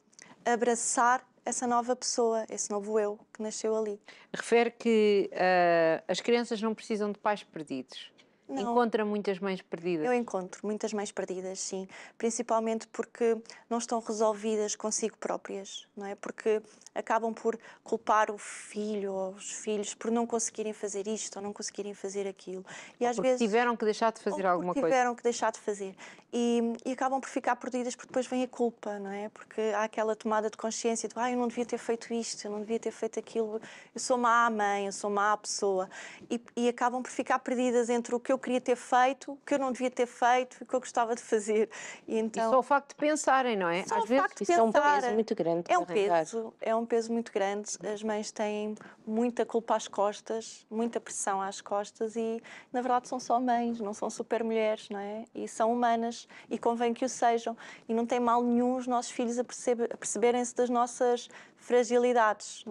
abraçar essa nova pessoa, esse novo eu que nasceu ali. Refere que uh, as crianças não precisam de pais perdidos. Não. Encontra muitas mães perdidas? Eu encontro muitas mães perdidas, sim. Principalmente porque não estão resolvidas consigo próprias, não é? Porque acabam por culpar o filho ou os filhos por não conseguirem fazer isto ou não conseguirem fazer aquilo. E às vezes tiveram que deixar de fazer alguma tiveram coisa. Tiveram que deixar de fazer. E, e, acabam por ficar perdidas porque depois vem a culpa, não é? Porque há aquela tomada de consciência de ah, eu não devia ter feito isto, eu não devia ter feito aquilo, eu sou má mãe, eu sou má pessoa. E, e acabam por ficar perdidas entre o que eu queria ter feito, o que eu não devia ter feito, o que eu gostava de fazer. E, então, e só o facto de pensarem, não é? Só Às o vezes facto de pensar, é um peso muito grande. É um peso, é um peso muito grande. As mães têm muita culpa às costas, muita pressão às costas e, na verdade, são só mães, não são super mulheres, não é? E são humanas e convém que o sejam. E não tem mal nenhum os nossos filhos a, perceberem-se das nossas fragilidades.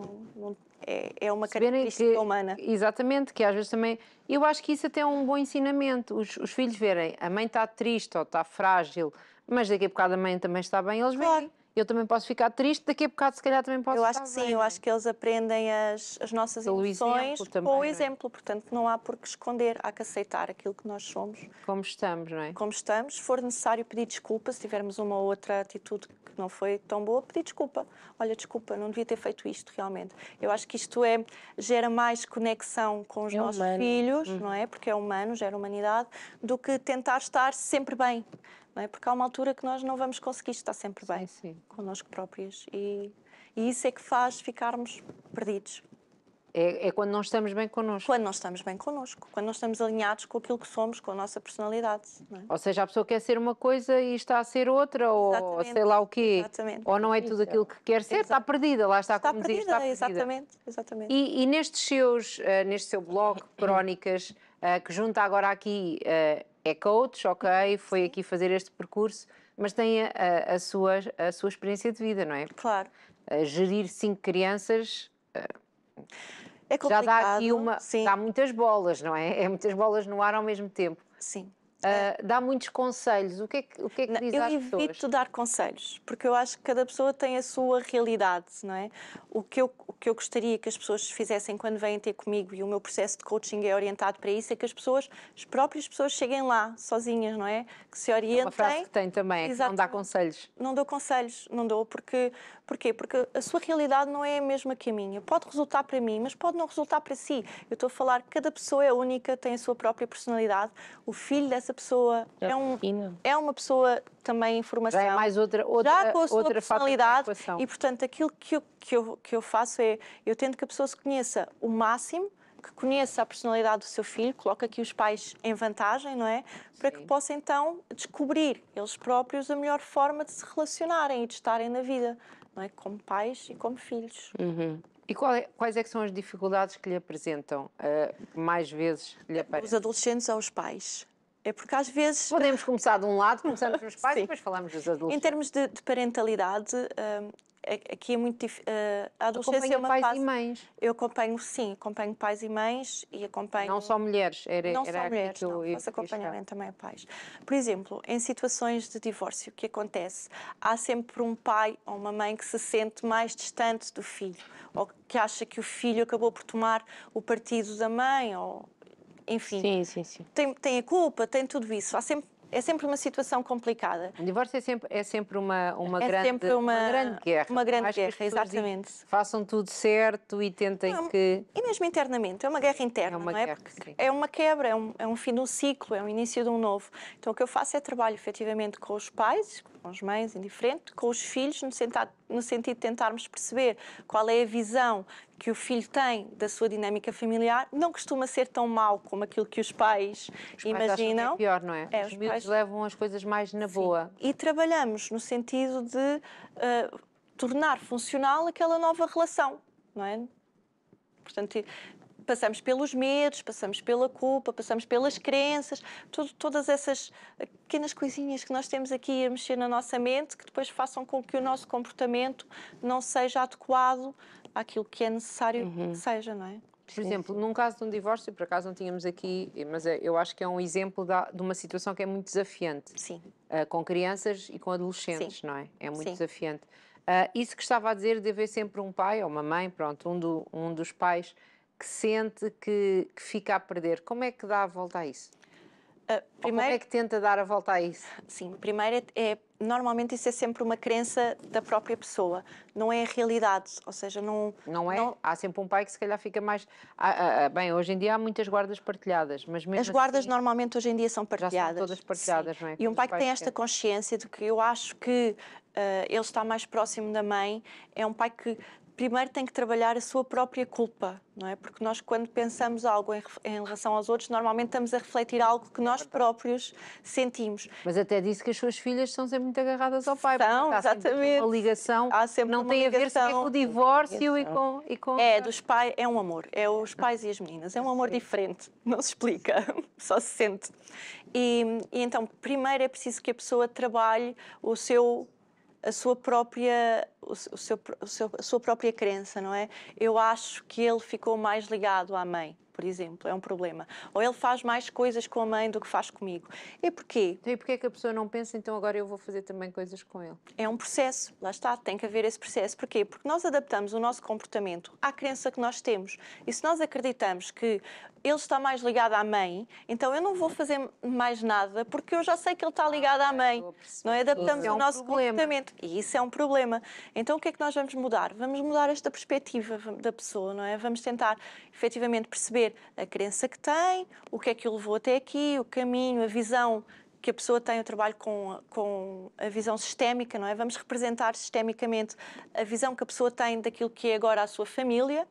É, é uma característica que, humana. Exatamente, que às vezes também. Eu acho que isso até é um bom ensinamento. Os, os filhos verem a mãe está triste ou está frágil, mas daqui a bocado a mãe também está bem, eles claro. veem eu também posso ficar triste, daqui a bocado se calhar também posso Eu acho que sim, bem, eu acho que eles aprendem as, as nossas Pelo emoções exemplo, com o é? exemplo, portanto não há por que esconder, há que aceitar aquilo que nós somos. Como estamos, não é? Como estamos, se for necessário pedir desculpa, se tivermos uma ou outra atitude que não foi tão boa, pedir desculpa. Olha, desculpa, não devia ter feito isto realmente. Eu acho que isto é, gera mais conexão com os é nossos humano. filhos, hum. não é? Porque é humano, gera humanidade, do que tentar estar sempre bem não é? Porque há uma altura que nós não vamos conseguir estar sempre bem sim, sim. connosco próprios e, e isso é que faz ficarmos perdidos. É, é, quando não estamos bem connosco. Quando não estamos bem connosco, quando não estamos alinhados com aquilo que somos, com a nossa personalidade. É? Ou seja, a pessoa quer ser uma coisa e está a ser outra, ou, sei lá o quê. Exatamente. Ou não é tudo aquilo que quer ser, Exato. está perdida, lá está, está como perdida, diz, está perdida. Exatamente, exatamente. E, e nestes seus, uh, neste seu blog, <coughs> Crónicas, uh, que junta agora aqui eh, é coach, ok, foi aqui fazer este percurso, mas tem a, a, sua, a sua experiência de vida, não é? Claro. gerir cinco crianças. é complicado. Já dá aqui uma. Sim. Dá muitas bolas, não é? É muitas bolas no ar ao mesmo tempo. Sim. É. Ah, dá muitos conselhos. O que é que, o que, é que não, diz às pessoas? Eu evito dar conselhos, porque eu acho que cada pessoa tem a sua realidade, não é? O que, eu, o que eu gostaria que as pessoas fizessem quando vêm ter comigo, e o meu processo de coaching é orientado para isso, é que as pessoas, as próprias pessoas cheguem lá, sozinhas, não é? Que se orientem. É uma frase que tem também, é que não dá conselhos. Não dou conselhos, não dou, porque Porquê? Porque a sua realidade não é a mesma que a minha. Pode resultar para mim, mas pode não resultar para si. Eu estou a falar que cada pessoa é única, tem a sua própria personalidade. O filho dessa pessoa é, um, é uma pessoa também em formação. Já é mais outra, outra, já com a sua outra personalidade. E, portanto, aquilo que eu, que, eu, que eu faço é, eu tento que a pessoa se conheça o máximo que conheça a personalidade do seu filho, coloca aqui os pais em vantagem, não é? Para que possa então descobrir eles próprios a melhor forma de se relacionarem e de estarem na vida não é? como pais e como filhos. Uhum. E é, quais é que são as dificuldades que lhe apresentam, uh, mais vezes lhe Os adolescentes aos pais. É porque às vezes. Podemos começar de um lado, começamos pelos <laughs> pais e depois falamos dos adultos. Em termos de, de parentalidade, hum, é, aqui é muito difícil. Uh, eh, a adolescência acompanho é uma pais fase... e mães. Eu acompanho, sim, acompanho pais e mães e acompanho. Não só mulheres, era Não era só mulheres, não, eu, acompanhamento também a pais. Por exemplo, em situações de divórcio, o que acontece? Há sempre um pai ou uma mãe que se sente mais distante do filho ou que acha que o filho acabou por tomar o partido da mãe ou enfim. Sim, sim, sim. Tem, tem a culpa, tem tudo isso. Há sempre é sempre uma situação complicada. O divórcio é sempre, é sempre uma, uma, é grande, sempre uma, uma grande guerra. Uma grande guerra, exatamente. Façam tudo certo e tentem não, que. E mesmo internamente, é uma guerra interna, é uma não é? Guerra, é uma quebra, é um, é um fim de um ciclo, é um início de um novo. Então o que eu faço é trabalho efetivamente com os pais, com os mães, indiferente, com os filhos, no, no sentido de tentarmos perceber qual é a visão que o filho tem da sua dinâmica familiar não costuma ser tão mau como aquilo que os pais, os pais é imaginam. é pior, não é? é os, pais levam as coisas mais na Sim. boa. E trabalhamos no sentido de uh, tornar funcional aquela nova relação, não é? Portanto, passamos pelos medos, passamos pela culpa, passamos pelas crenças, tudo, todas essas pequenas coisinhas que nós temos aqui a mexer na nossa mente que depois façam com que o nosso comportamento não seja adequado aquilo que é necessário uhum. que seja, não é? Por exemplo, num caso de um divórcio, por acaso não tínhamos aqui, mas é, eu acho que é um exemplo de uma situação que é muito desafiante. Sim. Eh, com crianças e com adolescentes, Sim. não é? É muito Sim. desafiante. Eh, isso que estava a dizer deve haver sempre um pai ou uma mãe, pronto, um, do, um dos pais que sente que, que, fica a perder. Como é que dá a volta a isso? Uh, primeiro... Ou como é que tenta dar a volta a isso? Sim, primeiro é, é normalmente isso é sempre uma crença da própria pessoa, não é a realidade, ou seja, não... Não é? Não... Há sempre um pai que se calhar fica mais... Ah, ah, ah, bem, hoje em dia há muitas guardas partilhadas, mas mesmo As assim guardas assim, normalmente hoje em dia são partilhadas. São todas partilhadas, Sim. não é? E um pai que tem esta consciência de que eu acho que uh, ele está mais próximo da mãe, é um pai que primeiro tem que trabalhar a sua própria culpa, não é? Porque nós, quando pensamos algo em, em, relação aos outros, normalmente estamos a refletir algo que nós próprios sentimos. Mas até disse que as suas filhas são sempre muito agarradas ao pai. São, há exatamente. Uma ligação. Há sempre não uma tem ligação. a ver com o divórcio e com, e com, É, dos pais, é um amor. É os pais e as meninas. É um amor diferente. Não se explica, <laughs> só se sente. e, e então, primeiro é preciso que a pessoa trabalhe o seu a sua própria o seu, o seu, a sua própria crença, não é? Eu acho que ele ficou mais ligado à mãe por exemplo, é um problema. Ou ele faz mais coisas com a mãe do que faz comigo. E porquê? Então, e porquê é que a pessoa não pensa, então agora eu vou fazer também coisas com ele? É um processo, lá está, tem que haver esse processo. Porquê? Porque nós adaptamos o nosso comportamento à crença que nós temos. E se nós acreditamos que ele está mais ligado à mãe, então eu não vou fazer mais nada porque eu já sei que ele está ligado à ah, mãe. Não é? Adaptamos é um o nosso problema. comportamento. E isso é um problema. Então o que é que nós vamos mudar? Vamos mudar esta perspectiva da pessoa, não é? Vamos tentar efetivamente perceber perceber a crença que tem, o que é que o levou até aqui, o caminho, a visão que a pessoa tem. Eu trabalho com, com a visão sistémica, não é? Vamos representar sistemicamente a visão que a pessoa tem daquilo que é agora a sua família,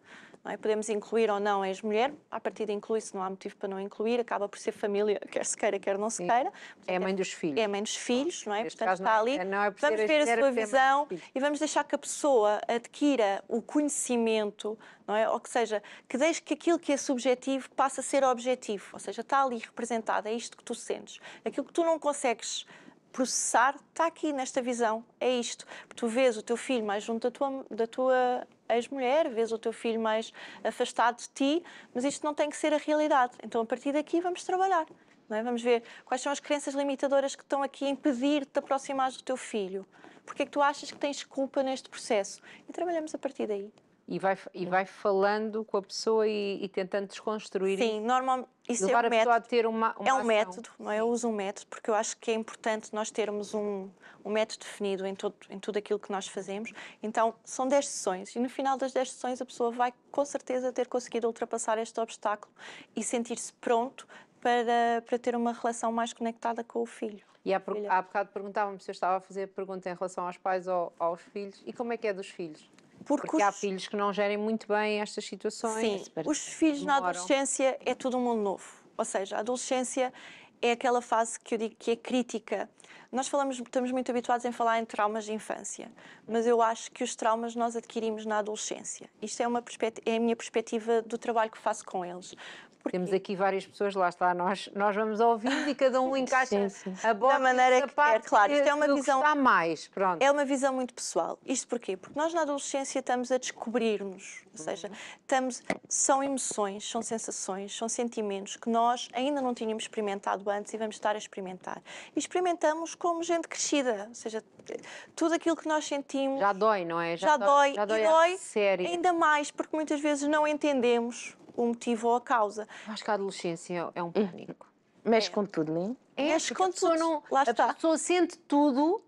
é? Podemos incluir ou não ex-mulher, a partir de incluir se não há motivo para não incluir, acaba por ser família, <laughs> quer se queira, quer não se queira. Portanto, é mãe dos filhos. É mãe dos filhos, não é? Neste Portanto, está é. ali. É, é vamos ver a sua visão e vamos deixar que a pessoa adquira o conhecimento, não é? Ou que seja, que deixe que aquilo que é subjetivo passe a ser objetivo. Ou seja, está ali representado, é isto que tu sentes. Aquilo que tu não consegues processar está aqui nesta visão, é isto. Tu vês o teu filho mais junto da tua, da tua ex-mulher, vês o teu filho mais afastado de ti, mas isto não tem que ser a realidade. Então, a partir daqui, vamos trabalhar. É? Vamos ver quais são as crenças limitadoras que estão aqui a impedir-te de te aproximares do teu filho. Porque é que tu achas que tens culpa neste processo? E trabalhamos a partir daí. E vai, e vai falando com a pessoa e, e tentando desconstruir. Sim, normalmente isso é levar é um a método. a ter uma, uma É um ação. método, não é? eu uso um método porque eu acho que é importante nós termos um, um método definido em, todo, em tudo aquilo que nós fazemos. Então, são 10 sessões e no final das 10 sessões a pessoa vai com certeza ter conseguido ultrapassar este obstáculo e sentir-se pronto para, para ter uma relação mais conectada com o filho. E há, há bocado perguntavam-me se eu estava a fazer pergunta em relação aos pais ou aos filhos e como é que é dos filhos? Porque, porque os... há filhos que não gerem muito bem estas situações. Sim, os filhos demoram. na adolescência é tudo um mundo novo. Ou seja, a adolescência é aquela fase que eu digo que é crítica. Nós falamos, estamos muito habituados em falar em traumas de infância, mas eu acho que os traumas nós adquirimos na adolescência. Isto é, uma é a minha perspectiva do trabalho que faço com eles. Porque... Temos aqui várias pessoas, lá está, nós, nós vamos ouvindo e cada um <laughs> encaixa sim, sim. a bola da maneira que quer, é, claro. Isto é uma visão. Está mais, pronto. É uma visão muito pessoal. Isto porquê? Porque nós na adolescência estamos a descobrir-nos, ou uhum. seja, estamos, são emoções, são sensações, são sentimentos que nós ainda não tínhamos experimentado antes e vamos estar a experimentar. E experimentamos como gente crescida, ou seja, tudo aquilo que nós sentimos. Já dói, não é? Já, já dói, dói, já dói e dói sério. ainda mais, porque muitas vezes não entendemos o motivo ou a causa. Acho que a adolescência é um hum. pânico. Mexe é. com tudo, não é? é Mexe com tudo. Não, Lá a está. pessoa sente tudo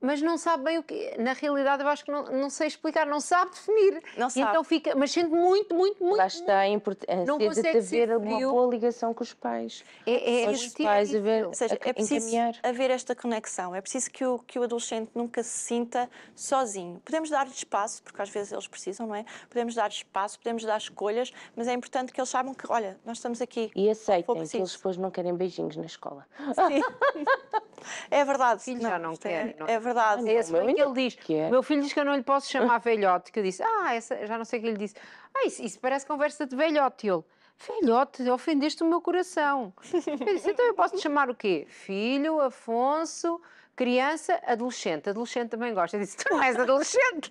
mas não sabe bem o que. Na realidade, eu acho que não, não sei explicar, não sabe definir. Não sabe. Então fica, mas sente muito, muito, muito. Lá está a importância não de haver uma boa ligação com os pais. É, é, com é os pais é a ver, Ou seja, é a, é preciso encaminhar. haver esta conexão, é preciso que o, que o adolescente nunca se sinta sozinho. Podemos dar-lhe espaço, porque às vezes eles precisam, não é? Podemos dar espaço, podemos dar escolhas, mas é importante que eles saibam que, olha, nós estamos aqui. E aceitem que eles depois não querem beijinhos na escola. Sim. <laughs> É verdade. Filho não, já não é quer. Não. É, é verdade. Não, é esse meu que ele diz. Que é? Meu filho diz que eu não lhe posso chamar ah. velhote, que eu disse, ah, essa, já não sei o que ele disse. Ah, isso, isso parece conversa de velhote, ele. Velhote, ofendeste o meu coração. Eu disse, então eu posso te chamar o quê? Filho, Afonso, Criança, adolescente. Adolescente também gosta. Eu disse, <laughs> tu não és adolescente.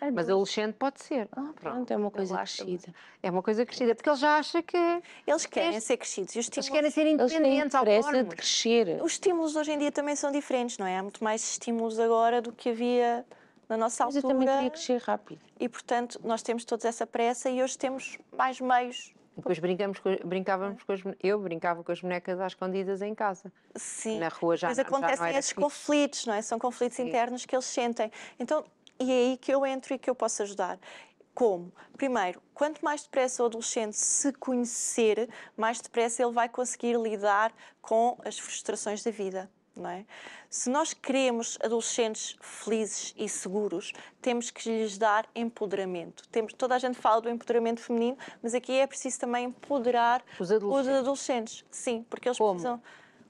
É Mas adolescente pode ser. Ah, pronto, é uma coisa crescida. É uma coisa crescida, porque ele já acha que... Eles querem ser crescidos. Os estímulos... Eles querem ser independentes, autónomos. de crescer. Os estímulos hoje em dia também são diferentes, não é? Há muito mais estímulos agora do que havia na nossa altura. Mas eu também queria crescer rápido. E, portanto, nós temos todos essa pressa e hoje temos mais meios depois brincamos com, brincávamos com as, eu brincava com as bonecas às escondidas em casa. Sim. Na rua já. Mas acontecem já não esses difícil. conflitos, não é? São conflitos Sim. internos que eles sentem. Então, e é aí que eu entro e que eu posso ajudar. Como? Primeiro, quanto mais depressa o adolescente se conhecer, mais depressa ele vai conseguir lidar com as frustrações da vida não é? Se nós queremos adolescentes felizes e seguros, temos que lhes dar empoderamento. Temos, toda a gente fala do empoderamento feminino, mas aqui é preciso também empoderar os adolescentes. Os adolescentes. Sim, porque eles Como? precisam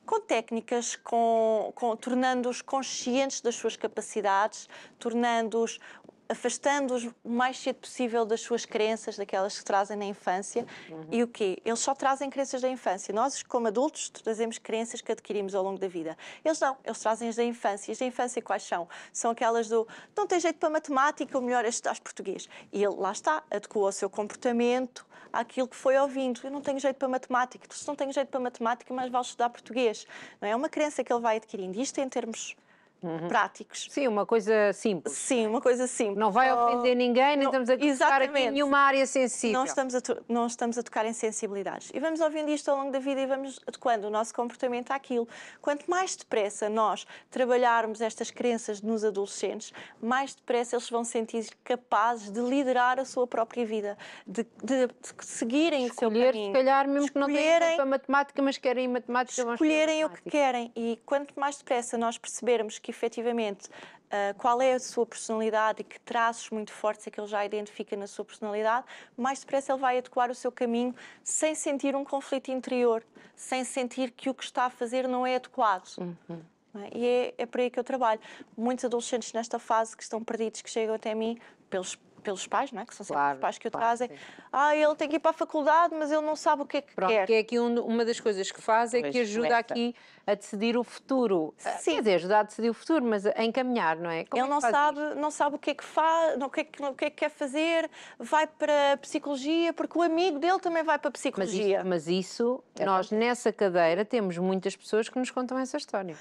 com técnicas, com, com tornando-os conscientes das suas capacidades, tornando-os afastando-os o mais cedo possível das suas crenças, daquelas que trazem na infância. Uhum. E o quê? Eles só trazem crenças da infância. Nós, como adultos, trazemos crenças que adquirimos ao longo da vida. Eles não, eles trazem as da infância. E as da infância quais são? São aquelas do não tem jeito para matemática, ou melhor, é estudar português. E ele, lá está, adequou o seu comportamento àquilo que foi ouvindo. Eu não tenho jeito para matemática. Se não tenho jeito para matemática, mais vale estudar português. Não é? é uma crença que ele vai adquirindo. Isto em termos uhum. práticos. Sim, uma coisa simples. Sim, uma coisa simples. Não vai oh, ofender ninguém, nem não, estamos a tocar aqui em nenhuma área sensível. Não estamos, a não estamos a tocar em sensibilidades. E vamos ouvindo isto ao longo da vida e vamos adequando o nosso comportamento àquilo. Quanto mais depressa nós trabalharmos estas crenças nos adolescentes, mais depressa eles vão sentir capazes de liderar a sua própria vida, de, de, de seguirem Escolher, o seu caminho. se calhar, mesmo Escolherem, que não tenham para matemática, mas querem matemática, Escolherem o que querem. E quanto mais depressa nós percebermos que que efetivamente Uh, qual é a sua personalidade e que traços muito fortes é que ele já identifica na sua personalidade, mais depressa ele vai adequar o seu caminho sem sentir um conflito interior, sem sentir que o que está a fazer não é adequado. Uhum. É? E é, é por aí que eu trabalho. Muitos adolescentes nesta fase que estão perdidos, que chegam até mim pelos pelos pais, não é? que são claro, os pais que o claro, trazem. Sim. Ah, ele tem que ir para a faculdade, mas ele não sabe o que é que Pronto, quer. Que é aqui um, uma das coisas que faz é que ajuda começa. aqui a decidir o futuro. Ah, sim. Quer dizer, ajudar a decidir o futuro, mas a encaminhar, não é? Como ele é não, sabe, isto? não sabe o que é que faz, o que é que, o que é que quer fazer, vai para a psicologia, porque o amigo dele também vai para a psicologia. Mas isso, mas isso é nós nessa cadeira temos muitas pessoas que nos contam essa história.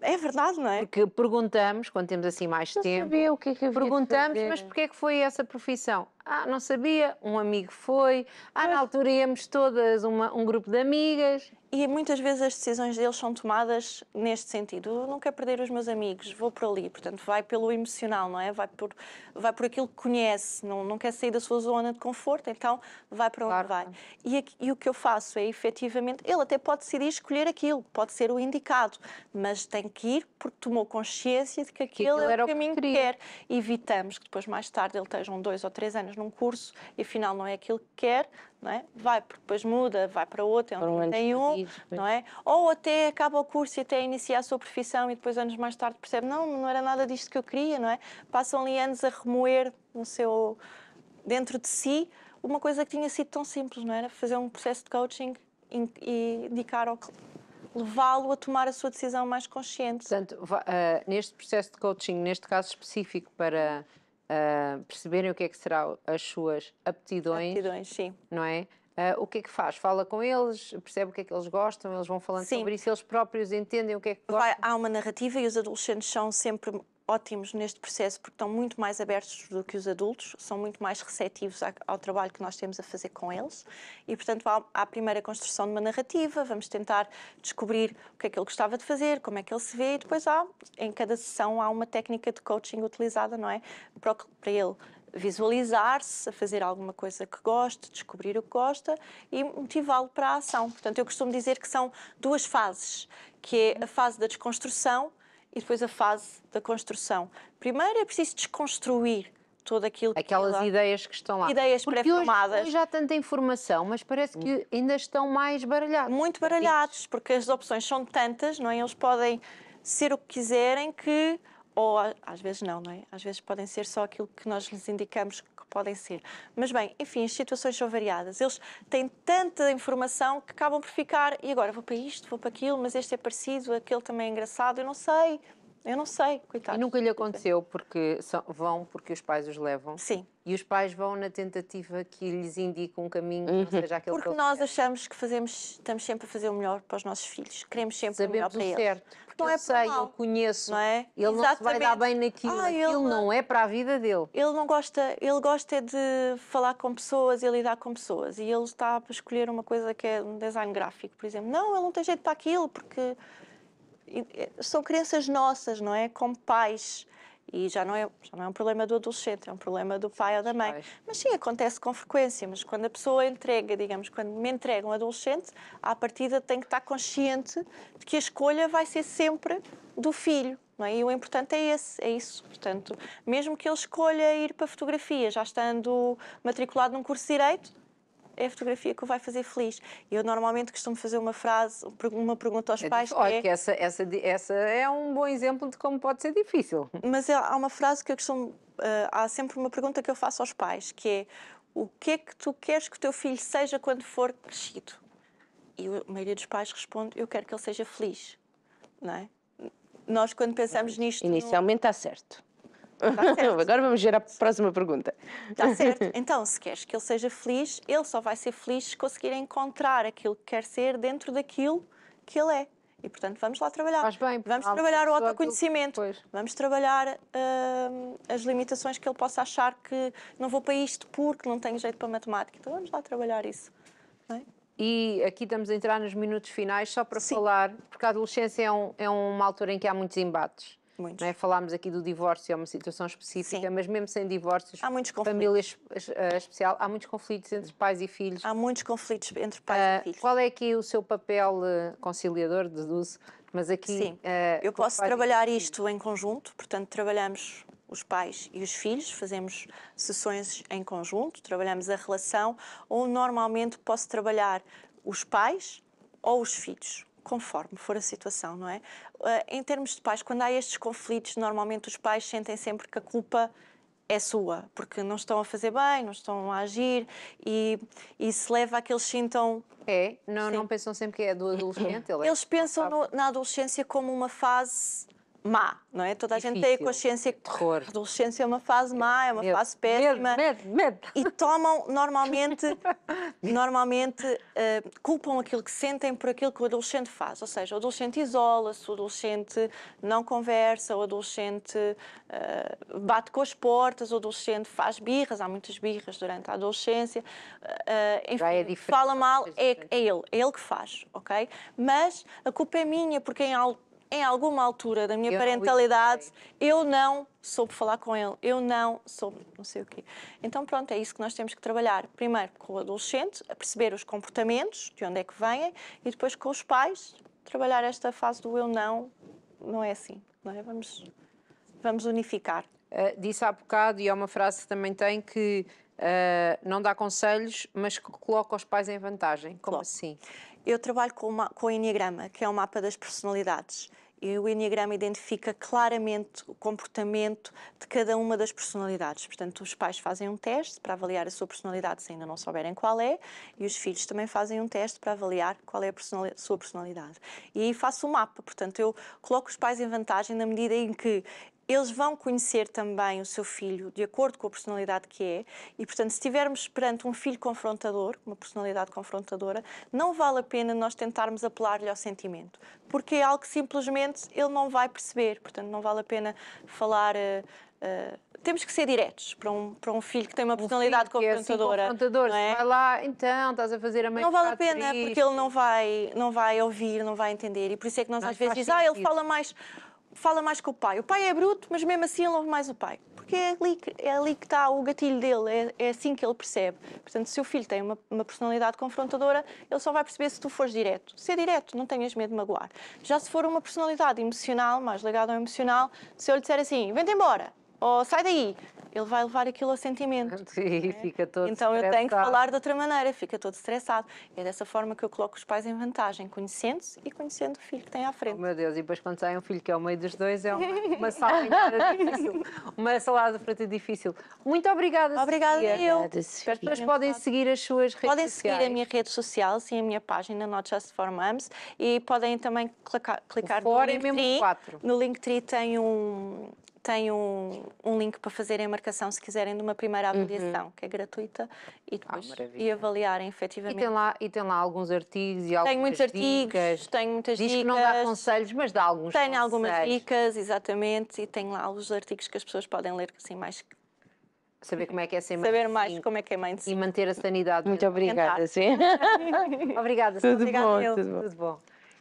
É verdade, não é? Porque perguntamos, quando temos assim mais não tempo, o que é que havia perguntamos, mas porquê é que foi essa profissão? Ah, não sabia, um amigo foi. Ah, na altura íamos todas, uma, um grupo de amigas. E muitas vezes as decisões deles são tomadas neste sentido. Eu não quero perder os meus amigos, vou por ali. Portanto, vai pelo emocional, não é? Vai por, vai por aquilo que conhece, não, não quer sair da sua zona de conforto, então vai para onde claro. vai. E, e, o que eu faço é, efetivamente, ele até pode decidir escolher aquilo, pode ser o indicado, mas tem que ir porque tomou consciência de que é aquilo é o caminho que, que quer. Evitamos que depois, mais tarde, ele esteja um dois ou três anos num curso e afinal não é aquilo que quer, não é? Vai, porque depois muda, vai para outro, é um tem um, não é? Ou até acaba o curso e até inicia a sua profissão e depois anos mais tarde percebe, não, não era nada disto que eu queria, não é? Passam ali anos a remoer no seu, dentro de si, uma coisa que tinha sido tão simples, não era? Fazer um processo de coaching e, e indicar ao levá-lo a tomar a sua decisão mais consciente. Portanto, uh, neste processo de coaching, neste caso específico para uh, perceberem o que é que serão as suas aptidões. Aptidões, sim. Não é? Uh, o que é que faz? Fala com eles, percebe o que é que eles gostam, eles vão falando Sim. sobre isso, eles próprios entendem o que é que gostam. Vai, há uma narrativa e os adolescentes são sempre ótimos neste processo porque estão muito mais abertos do que os adultos, são muito mais receptivos ao trabalho que nós temos a fazer com eles e, portanto, há a primeira construção de uma narrativa, vamos tentar descobrir o que é que ele gostava de fazer, como é que ele se vê e depois há, em cada sessão, há uma técnica de coaching utilizada, não é? Para, ele visualizar-se, fazer alguma coisa que goste, descobrir o que gosta e motivá-lo para a ação. Portanto, eu costumo dizer que são duas fases, que é a fase da desconstrução e depois a fase da construção. Primeiro é preciso desconstruir tudo aquilo que Aquelas ela... ideias que estão lá. Ideias pré-formadas. Hoje já tanta informação, mas parece que ainda estão mais baralhados. Muito baralhados, porque as opções são tantas, não é? Eles podem ser o que quiserem que ou às vezes não, não é? Às vezes podem ser só aquilo que nós lhes indicamos podem ser. Mas bem, enfim, as situações são variadas. Eles têm tanta informação que acabam por ficar e agora vou para isto, vou para aquilo, mas este é parecido, aquele também é engraçado, eu não sei. Eu não sei, coitado. E nunca lhe aconteceu porque são, vão porque os pais os levam? Sim. E os pais vão na tentativa que lhes indica um caminho que não uhum. seja aquele Porque que nós quer. achamos que fazemos, estamos sempre a fazer o melhor para os nossos filhos. Queremos sempre Sabemos o melhor para o certo, eles. Não eu é sei, mal. eu conheço. Não é? Ele Exatamente. não se vai dar bem naquilo. Ah, não... não é para a vida dele. Ele não gosta, ele gosta é de falar com pessoas e lidar com pessoas. E ele está para escolher uma coisa que é um design gráfico, por exemplo. Não, ele não tem jeito para aquilo porque eh, são crenças nossas, não é? Como pais. E já não, é, já não é um problema do adolescente, é um problema do pai ou da mãe. Mas sim, acontece com frequência. Mas quando a pessoa entrega, digamos, quando me entrega um adolescente, à partida tem que estar consciente de que a escolha vai ser sempre do filho. Não é? E o importante é esse, é isso. Portanto, mesmo que ele escolha ir para fotografia, já estando matriculado num curso de direito, é a fotografia que o vai fazer feliz. Eu normalmente costumo fazer uma frase, uma pergunta aos é pais. Olha, que, é... que essa, essa, essa é um bom exemplo de como pode ser difícil. Mas é, há uma frase que eu costumo. Eh, há sempre uma pergunta que eu faço aos pais, que é o que é que tu queres que o teu filho seja quando for crescido? E a maioria dos pais responde: eu quero que ele seja feliz. Não é? Nós, quando pensamos nisto. Inicialmente está certo. Tá <laughs> Agora vamos gerar a próxima pergunta. Está certo. <laughs> Então, se queres que ele seja feliz, ele só vai ser feliz se conseguir encontrar aquilo que quer ser dentro daquilo que ele é. E, portanto, vamos lá trabalhar. Faz bem, vamos trabalhar o autoconhecimento. Vamos trabalhar uh, as limitações que ele possa achar que não vou para isto porque não tenho jeito para matemática. Então, vamos lá trabalhar isso. É? E aqui estamos a entrar nos minutos finais só para Sim. falar, porque a adolescência é, um, é uma altura em que há muitos embates. Muitos. É? Falámos aqui do divórcio, é uma situação específica, Sim. mas mesmo sem divórcios, há muitos famílias família uh, especial, há muitos conflitos entre pais e filhos. Há muitos conflitos entre pais uh, e filhos. Qual é aqui o seu papel eh, conciliador, deduzo, mas aqui... Sim, eu posso trabalhar isto em conjunto, portanto trabalhamos os pais e os filhos, fazemos sessões em conjunto, trabalhamos a relação, ou normalmente posso trabalhar os pais ou os filhos conforme for a situação, não é? Eh, em termos de pais, quando há estes conflitos, normalmente os pais sentem sempre que a culpa é sua, porque não estão a fazer bem, não estão a agir e isso leva a que eles sintam. É, não, não pensam sempre que é do adolescente? É eles pensam no, na adolescência como uma fase má, não é? Toda a Difícil. gente tem a consciência que Terror. a adolescência é uma fase má, é uma medo. fase péssima. Medo, medo, medo. E tomam normalmente, <laughs> normalmente uh, culpam aquilo que sentem por aquilo que o adolescente faz. Ou seja, o adolescente isola-se, o adolescente não conversa, o adolescente uh, bate com as portas, o adolescente faz birras, há muitas birras durante a adolescência. Uh, enfim, é fala mal, é, é ele, é ele que faz, ok? Mas a culpa é minha, porque em algo em alguma altura da minha eu parentalidade, eu não soube falar com ele, eu não soube não sei o quê. Então, pronto, é isso que nós temos que trabalhar. Primeiro com o adolescente, a perceber os comportamentos, de onde é que vêm, e depois com os pais, trabalhar esta fase do eu não, não é assim, não é? Vamos, vamos unificar. Uh, disse há bocado, e há é uma frase que também tem, que uh, não dá conselhos, mas que coloca os pais em vantagem. Como Coloco. assim? Eu trabalho com, uma, com o Enneagrama, que é o mapa das personalidades. E o Enneagrama identifica claramente o comportamento de cada uma das personalidades. Portanto, os pais fazem um teste para avaliar a sua personalidade, se ainda não souberem qual é, e os filhos também fazem um teste para avaliar qual é a personalidade, sua personalidade. E aí faço o um mapa, portanto, eu coloco os pais em vantagem na medida em que eles vão conhecer também o seu filho de acordo com a personalidade que é, e portanto, se estivermos perante um filho confrontador, uma personalidade confrontadora, não vale a pena nós tentarmos apelar-lhe ao sentimento, porque é algo que simplesmente ele não vai perceber, portanto, não vale a pena falar. Uh, uh, temos que ser diretos para um, para um filho que tem uma personalidade confrontadora. É assim, confrontador, não é? vai lá, então, estás a fazer a mãe Não vale a pena, triste. porque ele não vai, não vai ouvir, não vai entender. E por isso é que nós às vezes dizemos, ah, ele fala mais fala mais com o pai. O pai é bruto, mas mesmo assim ele ouve mais o pai. Porque é ali que, é ali que está o gatilho dele, é, é assim que ele percebe. Portanto, se o filho tem uma, uma, personalidade confrontadora, ele só vai perceber se tu fores direto. é direto, não tenhas medo de magoar. Já se for uma personalidade emocional, mais ligada ao emocional, se eu lhe disser assim, vem-te embora, ou oh, sai daí, ele vai levar aquilo a sentimento. <laughs> Sim, é? fica todo Então eu tenho que falar de outra maneira, fica todo estressado. É dessa forma que eu coloco os pais em vantagem, conhecendo-se e conhecendo o filho que tem à oh, frente. Oh, meu Deus, e depois quando sai um filho que é o meio dos dois, é uma salada <laughs> difícil. Uma salada de fruta difícil. Muito obrigada, Obrigada Sofia. eu. As pessoas podem seguir as suas redes sociais. Podem seguir a minha rede social, sim, a minha página, Not Just For Moms, e podem também clicar, clicar no link no mesmo quatro. No tem um tem um, um link para fazerem a marcação se quiserem de uma primeira uhum. avaliação, uhum. que é gratuita, e ah, depois ah, e avaliarem efetivamente. E tem, lá, e tem lá alguns artigos e algumas tenho muitos dicas. artigos, tem muitas Diz dicas. Diz que não dá conselhos, mas dá alguns tem conselhos. algumas dicas, exatamente, e tem lá os artigos que as pessoas podem ler assim mais saber como é que é ser mãe. Saber mais sim. como é que é mãe. Sim. E manter a sanidade. Muito obrigada, sim. <laughs> obrigada, Tudo, obrigada, bom, tudo bom, tudo bom.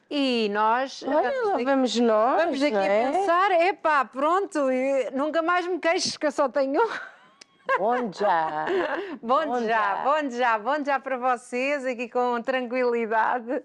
E nós. Eh, Olha, lá vamos nós. Vamos aqui é? a pensar: epá, pronto, nunca mais me queixo que eu só tenho Bom já. <laughs> bom, bom já, bom já, bom já para vocês aqui com tranquilidade.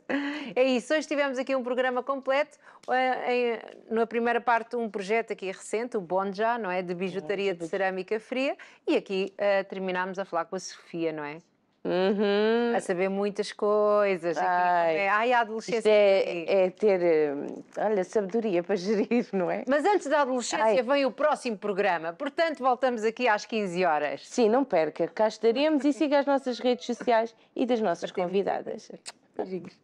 É isso, hoje tivemos aqui um programa completo. Eh, na primeira parte, um projeto aqui recente, o Bom Já, não é? De bijutaria de cerâmica fria. E aqui uh, terminámos a falar com a Sofia, não é? Uhum. a saber muitas coisas. Ai, é, ai a adolescência. É, é, ter, eh, olha, sabedoria para gerir, não é? Mas antes da adolescência ai. vem o próximo programa, portanto voltamos aqui às 15 horas. Sim, não perca, cá estaremos e siga as nossas redes sociais e das nossas convidadas. Beijinhos.